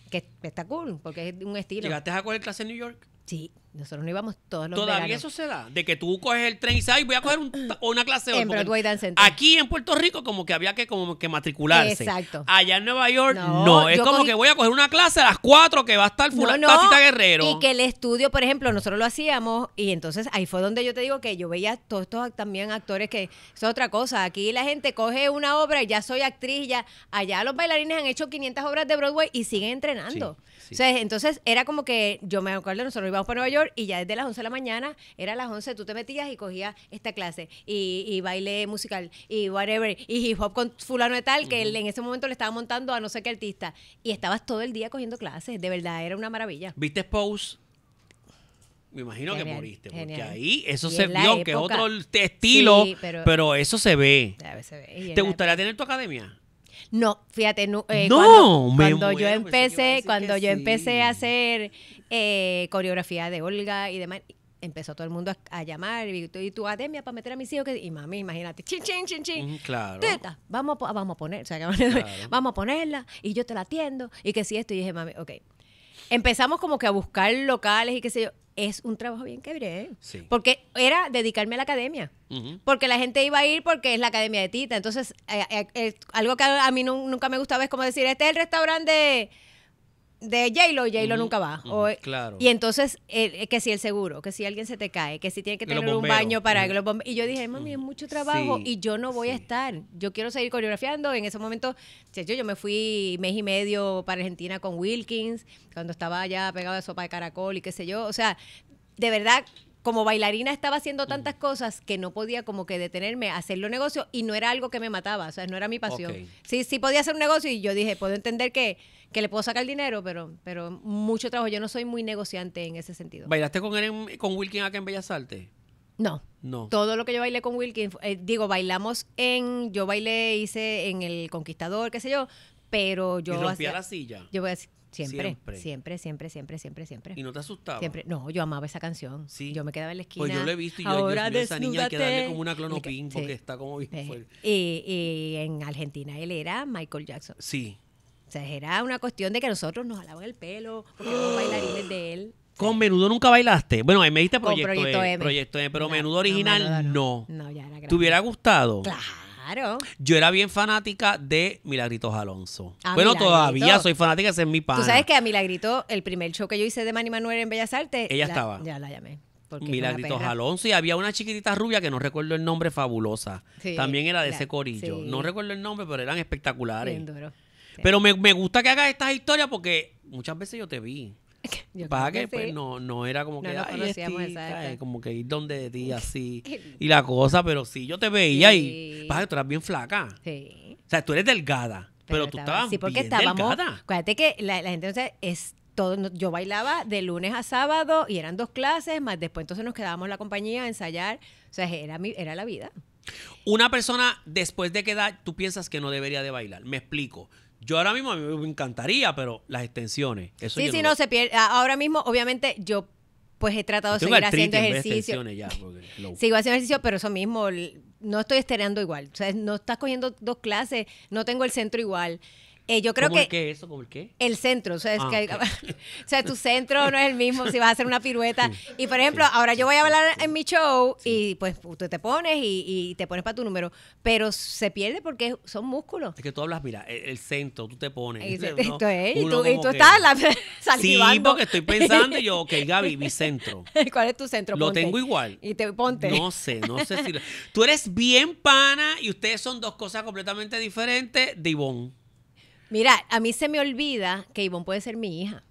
Que está cool, porque es un estilo. ¿Llegaste a coger clase en New York? Sí. Nosotros no íbamos todos los Todavía eso se da, de que tú coges el tren y sabes, voy a coger <clears throat> una clase de en Broadway Dance Aquí en Puerto Rico como que había que como que matricularse. Exacto. Allá en Nueva York no, es como que voy a coger una clase a las 4 que va a estar fulano Guerrero. Y que el estudio, por ejemplo, nosotros lo hacíamos y entonces ahí fue donde yo te digo que yo veía todos estos también actores que es otra cosa, aquí la gente coge una obra y ya soy actriz ya allá los bailarines han hecho 500 obras de Broadway y siguen entrenando. entonces era como que yo me acuerdo nosotros íbamos para Nueva York y ya desde las 11 de la mañana, era las 11, tú te metías y cogías esta clase y, baile musical y whatever y hip hop con fulano de tal que en ese momento le estaba montando a no sé qué artista y estabas todo el día cogiendo clases, de verdad, era una maravilla. ¿Viste Pose? Me imagino que moriste, porque ahí eso se vio, que es otro estilo, pero, eso se ve. ¿Te gustaría tener tu academia? No, fíjate, eh, cuando, yo empecé, cuando yo empecé a hacer eh, coreografía de Olga y demás empezó todo el mundo a, llamar y, tú, tu academia para meter a mis hijos que, y mami imagínate chin chin chin chin claro vamos a, vamos a poner <laughs> vamos a ponerla y yo te la atiendo y que si esto y dije mami ok empezamos como que a buscar locales y qué sé yo es un trabajo bien quebré ¿eh? porque era dedicarme a la academia porque la gente iba a ir porque es la academia de Tita entonces eh, algo que a mí nunca me gustaba es como decir este es el restaurante de de J-Lo, J-Lo nunca va. Eh, claro. Y entonces, eh, eh, que si el seguro, que si alguien se te cae, que si tiene que tener un baño para Y yo dije, mami, es mucho trabajo y yo no voy a estar. Yo quiero seguir coreografiando. En ese momento, yo, yo me fui mes y medio para Argentina con Wilkins, cuando estaba allá pegado de sopa de caracol y qué sé yo. O sea, de verdad como bailarina estaba haciendo tantas cosas que no podía como que detenerme a hacer hacerlo negocio y no era algo que me mataba, o sea, no era mi pasión. Sí, sí podía hacer un negocio y yo dije, puedo entender que, le puedo sacar dinero, pero, pero mucho trabajo. Yo no soy muy negociante en ese sentido. ¿Bailaste con él con Wilkin acá en Bellas Artes? No. No. Todo lo que yo bailé con Wilkin, eh, digo, bailamos en, yo bailé, hice en El Conquistador, qué sé yo, pero yo... Y la silla. Yo voy a Siempre, siempre, siempre, siempre, siempre, siempre, ¿Y no te asustaba? Siempre. No, yo amaba esa canción. Yo me quedaba en la pues esquina. Pues yo la he visto y Ahora yo, esa niña que darle como una clonopin porque está como bien fuerte. Y, en Argentina él era Michael Jackson. Sí. O sea, era una cuestión de que nosotros nos jalaban el pelo porque somos bailarines de él. <gasps> Con menudo nunca bailaste. Bueno, ahí me diste proyecto, e, proyecto, M. proyecto M, e, pero menudo original no, no. ya era grande. ¿Te hubiera gustado? Claro. Claro. Yo era bien fanática de Milagritos Alonso. Ah, bueno, todavía soy fanática, ese es mi pana. Tú sabes que a Milagrito, el primer show que yo hice de Manny Manuel en Bellas Artes. Ella estaba. Ya la llamé. Milagritos Alonso y había una chiquitita rubia que no recuerdo el nombre, fabulosa. También era de ese corillo. No recuerdo el nombre, pero eran espectaculares. Pero me, me gusta que hagas estas historias porque muchas veces yo te vi. <laughs> para que, pues, no, era como que, este, como que ir donde ti <laughs> así y la cosa, pero sí, yo te veía y, para que tú eras bien flaca. Sí. O sea, tú eres delgada, pero, tú estabas sí, porque bien estábamos, delgada. Acuérdate que la, gente entonces es todo, yo bailaba de lunes a sábado y eran dos clases, más después entonces nos quedábamos la compañía a ensayar. O sea, era, era la vida. Una persona, después de qué edad tú piensas que no debería de bailar. Me explico. Yo ahora mismo me encantaría, pero las extensiones. sí, sí, no, se pierde. Ahora mismo, obviamente, yo pues he tratado de seguir haciendo ejercicio. Sigo haciendo ejercicio, pero eso mismo, no estoy estereando igual. O sea, no estás cogiendo dos clases, no tengo el centro igual. Eh, yo creo ¿Cómo que. El eso? ¿Cómo qué? El centro. O sea, es ah, que <laughs> tu centro no es el mismo si vas a hacer una pirueta. y por ejemplo, ahora yo voy a hablar en mi show y pues tú te pones y, te pones para tu número. Pero se pierde porque son músculos. Es que tú hablas, mira, e, el, centro, tú te pones. Y, esto es, y tú, estás <laughs> Sí, porque estoy pensando yo, ok, <laughs> Gaby, mi centro. ¿Cuál es tu centro? Lo tengo igual. Y te ponte. No sé, no sé si. tú eres bien pana y ustedes son dos cosas completamente diferentes de Ivonne. Mira, a mí se me olvida que Ivonne puede ser mi hija.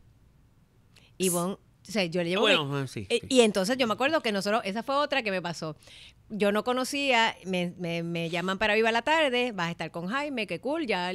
Ivonne, o sea, yo le llevo... Bueno, ah, eh, Y entonces yo me acuerdo que nosotros, esa fue otra que me pasó. Yo no conocía, me, llaman para Viva la Tarde, vas a estar con Jaime, qué cool, ya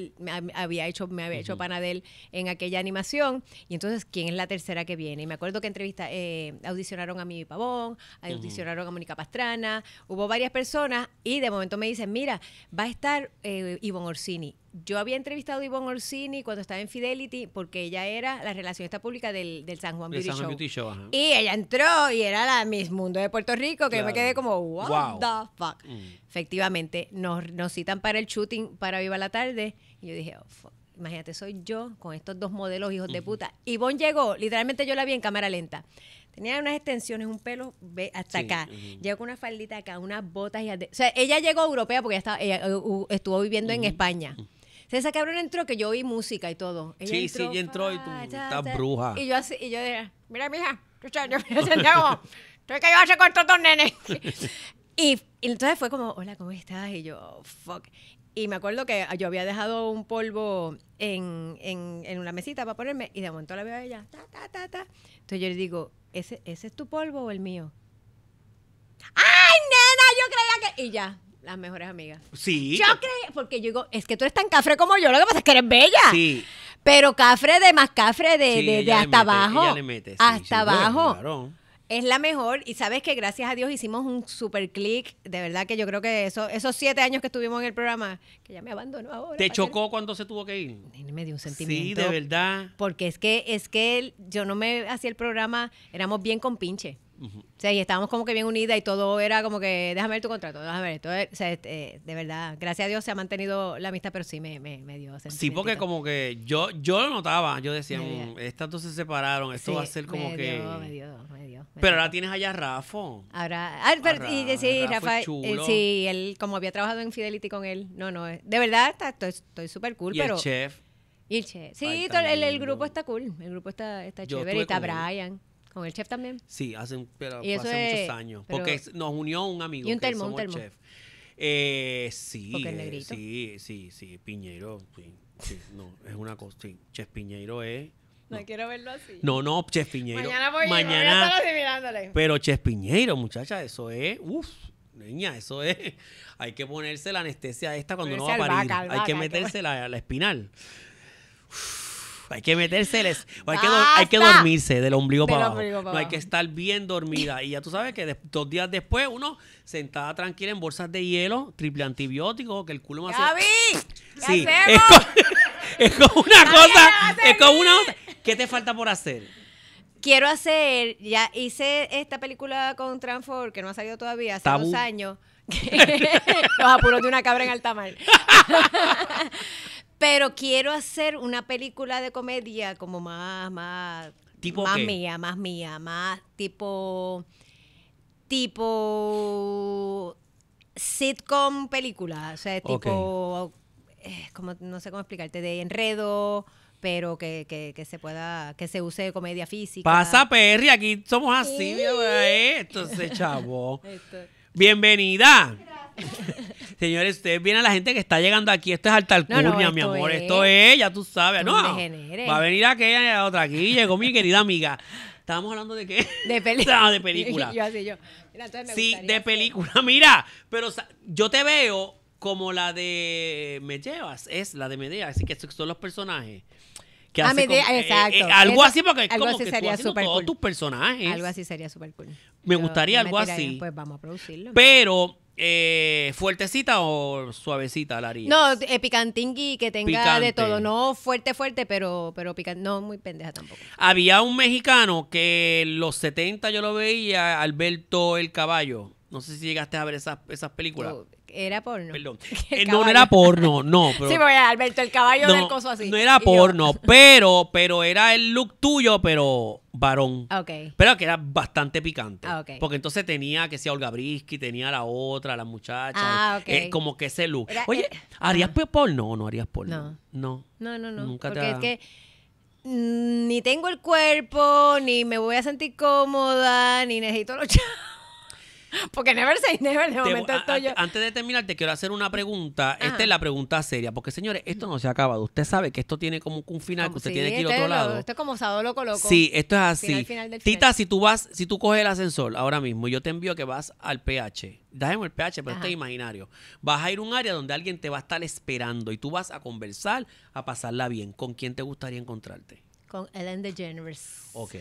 había hecho, me había hecho hecho panadel en aquella animación. Y entonces, ¿quién es la tercera que viene? Y me acuerdo que entrevista, eh, audicionaron a mi Pavón, audicionaron a Mónica Pastrana, hubo varias personas y de momento me dicen, mira, va a estar eh, Ivonne Orsini yo había entrevistado a Ivonne Orsini cuando estaba en Fidelity porque ella era la relacionista pública del, San Juan Beauty, Show. y ella entró y era la Miss Mundo de Puerto Rico que yo me quedé como what the fuck. Mm. Efectivamente, nos, nos citan para el shooting para Viva la Tarde y yo dije, oh, Imagínate, soy yo con estos dos modelos hijos de puta. Ivonne llegó, literalmente yo la vi en cámara lenta. Tenía unas extensiones, un pelo hasta acá. Llegó con una faldita acá, unas botas y... O sea, ella llegó europea porque ella estaba, ella, uh, estuvo viviendo en España. Esa cabrón entró que yo oí música y todo. sí, sí, ella entró y tú, estás bruja. Y yo así, y yo dije, mira, mija, escucha, yo me sentía <laughs> que yo hace con estos nenes. <laughs> y, entonces fue como, hola, ¿cómo estás? Y yo, fuck. Y me acuerdo que yo había dejado un polvo en, en, en, una mesita para ponerme y de momento la veo a ella. Ta, ta, ta, ta. Entonces yo le digo, ¿ese, ¿ese es tu polvo o el mío? ¡Ay, nena! Yo creía que... Y ya, las mejores amigas. Sí. Yo ah. creo, porque yo digo, es que tú eres tan cafre como yo, lo que pasa es que eres bella. Sí. Pero cafre de más cafre de, de, hasta abajo. hasta abajo. Es la mejor y sabes que gracias a Dios hicimos un super clic, de verdad que yo creo que eso, esos siete años que estuvimos en el programa, que ya me abandonó ahora. ¿Te chocó cuando se tuvo que ir? Me dio un sentimiento. Sí, de verdad. Porque es que, es que yo no me hacía el programa, éramos bien con pinche y estábamos como que bien unidas y todo era como que, déjame ver tu contrato, déjame ver. Este, de verdad, gracias a Dios se ha mantenido la amistad, pero sí me, me, dio Sí, porque como que yo, yo lo notaba, yo decía, mm, estas dos se separaron, esto va a ser como que... Pero ahora tienes allá Rafa. Ahora, ah, y, sí, Rafa, eh, sí, él, como había trabajado en Fidelity con él, no, no, eh, de verdad, estoy súper cool, pero... El chef. el chef. Sí, el, grupo está cool, el grupo está, está chévere, está Brian. Con el chef también. Sí, hace, muchos años. porque nos unió un amigo. Y un termo, que un Chef. Eh, sí, eh, sí, sí, sí, Piñeiro, sí, no, es una cosa, sí, Chef Piñeiro es... No. quiero verlo así. No, no, Chef Piñeiro. Mañana voy, a estar a mirándole. Pero Chef Piñeiro, muchacha, eso es, Uf, niña, eso es, hay que ponerse la anestesia esta cuando no va a parir, hay que meterse La, la, espinal. Uf hay que meterse, Hay que, hay que dormirse del ombligo para hay que estar bien dormida. Y ya tú sabes que dos días después, uno sentada tranquila en bolsas de hielo, triple antibiótico, que el culo me hace. ¡Gaby! Sí, es, con, <laughs> es como una cosa. Es una ¿Qué te falta por hacer? Quiero hacer, ya hice esta película con Transform, que no ha salido todavía, hace dos años. <laughs> Los apuros de una cabra en alta mar. <laughs> Pero quiero hacer una película de comedia como más, más, ¿Tipo más mía, más mía, más tipo, tipo sitcom película, o sea, tipo, eh, como, no sé cómo explicarte, de enredo, pero que, se pueda, que se use comedia física. Pasa, Perry, aquí somos así, esto Entonces, chavo. <laughs> Bienvenida. <laughs> Señores, ustedes vienen a la gente que está llegando aquí. Esto es alta alcurnia, mi amor. Esto es, ya tú sabes. No, va a venir aquella y la otra. Aquí llegó mi querida amiga. Estábamos hablando de qué? De <laughs> película. Ah, de <laughs> película. yo así, yo. sí, de película. Mira, pero yo te veo como la de Me llevas, es la de Medea. Así que son los personajes. Que ah, eh, eh, exacto. Eh, algo así, porque como así que sería tú super todos tus personajes. Algo así sería súper cool. Me gustaría algo así. pues vamos a producirlo. Pero eh, ¿Fuertecita o suavecita la harina? No, eh, picantingui, que tenga de todo. No fuerte, fuerte, pero, pero picante. No, muy pendeja tampoco. Había un mexicano que en los 70 yo lo veía, Alberto el Caballo. No sé si llegaste a ver esas, esas películas era porno. Perdón. <laughs> Eh, no, no era porno, no. <laughs> Pero, sí, Alberto, el caballo no, del coso así. No era porno, <laughs> pero, pero era el look tuyo, pero varón. Ok. Pero que era bastante picante. Ah, porque entonces tenía que ser Olga Brisky, tenía la otra, la muchacha. Ah, eh, ok. Eh, como que ese look. Oye, ¿harías porno o no harías porno? No. No, no, no. no. Nunca porque es que ni tengo el cuerpo, ni me voy a sentir cómoda, ni necesito los chavos. <laughs> Porque never say never, de momento estoy yo. Antes de terminar, te quiero hacer una pregunta. Esta es la pregunta seria. Porque, señores, esto no se ha acabado. Usted sabe que esto tiene como un final, que usted tiene que ir a otro lado. Lo, como loco Sí, esto es así. Tita, si tú vas, si tú coges el ascensor ahora mismo, yo te envío que vas al PH. Dájeme el PH, pero esto es imaginario. Vas a ir a un área donde alguien te va a estar esperando y tú vas a conversar, a pasarla bien. ¿Con quién te gustaría encontrarte? Con Ellen DeGeneres. Ok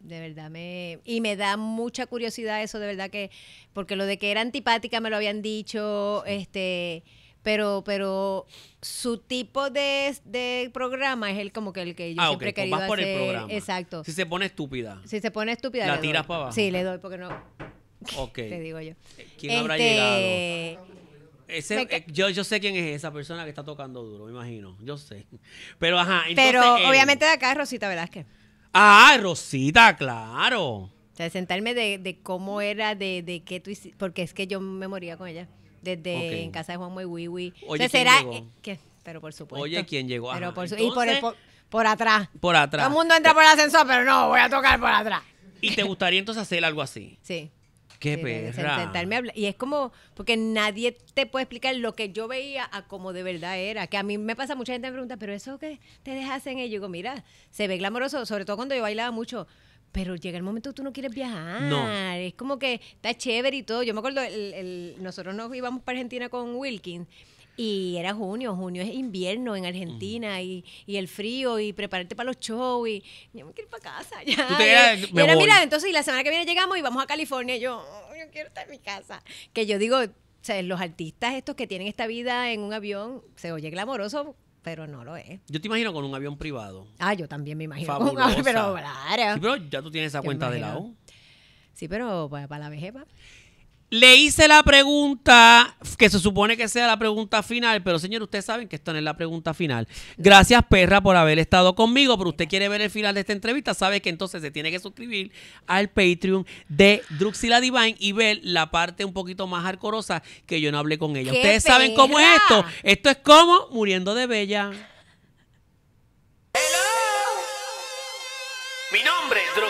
de verdad me y me da mucha curiosidad eso de verdad que porque lo de que era antipática me lo habían dicho este pero pero su tipo de, de, programa es el como que el que yo ah, siempre he pues querido hacer. exacto si se pone estúpida si se pone estúpida la tiras para abajo sí le doy porque no <laughs> ok te digo yo eh, quién habrá este, llegado eh, yo, sé quién es esa persona que está tocando duro, me imagino. Yo sé. Pero, ajá. pero eh, obviamente de acá es Rosita Velázquez. Ah, Rosita, claro. O sea, sentarme de, cómo era, de, de qué tú hiciste, porque es que yo me moría con ella. Desde en casa de Juan Muy Oye, o sea, eh, pero por supuesto. Oye, ¿quién llegó? Pero por y por, atrás. Por atrás. Todo el mundo entra por el ascensor, pero no, voy a tocar por atrás. ¿Y te gustaría entonces hacer algo así? Sí. Qué perra. Y es como, porque nadie te puede explicar lo que yo veía a como de verdad era. Que a mí me pasa, mucha gente me pregunta, ¿pero eso que te dejas en ello? Y digo, mira, se ve glamoroso, sobre todo cuando yo bailaba mucho. Pero llega el momento que tú no quieres viajar. No. Es como que está chévere y todo. Yo me acuerdo, nosotros nos íbamos para Argentina con Wilkins y era junio, junio es invierno en Argentina y, y, el frío y prepararte para los shows y yo me quiero ir para casa. <laughs> Ya. mira, entonces la semana que viene llegamos y vamos a California. Y yo, oh, yo quiero estar en mi casa. Que yo digo, los artistas estos que tienen esta vida en un avión, se oye glamoroso, pero no lo es. Yo te imagino con un avión privado. Ah, yo también me imagino. Con un avión, pero claro. Sí, pero ya tú tienes esa cuenta de lado. Sí, pero para, pues, para la vejez, le hice la pregunta, que se supone que sea la pregunta final, pero señor, ustedes saben que esto no es la pregunta final. Gracias, perra, por haber estado conmigo, pero usted quiere ver el final de esta entrevista, sabe que entonces se tiene que suscribir al Patreon de Druxila Divine y ver la parte un poquito más arcorosa que yo no hablé con ella. Ustedes saben cómo es esto. Esto es como muriendo de bella. Mi nombre es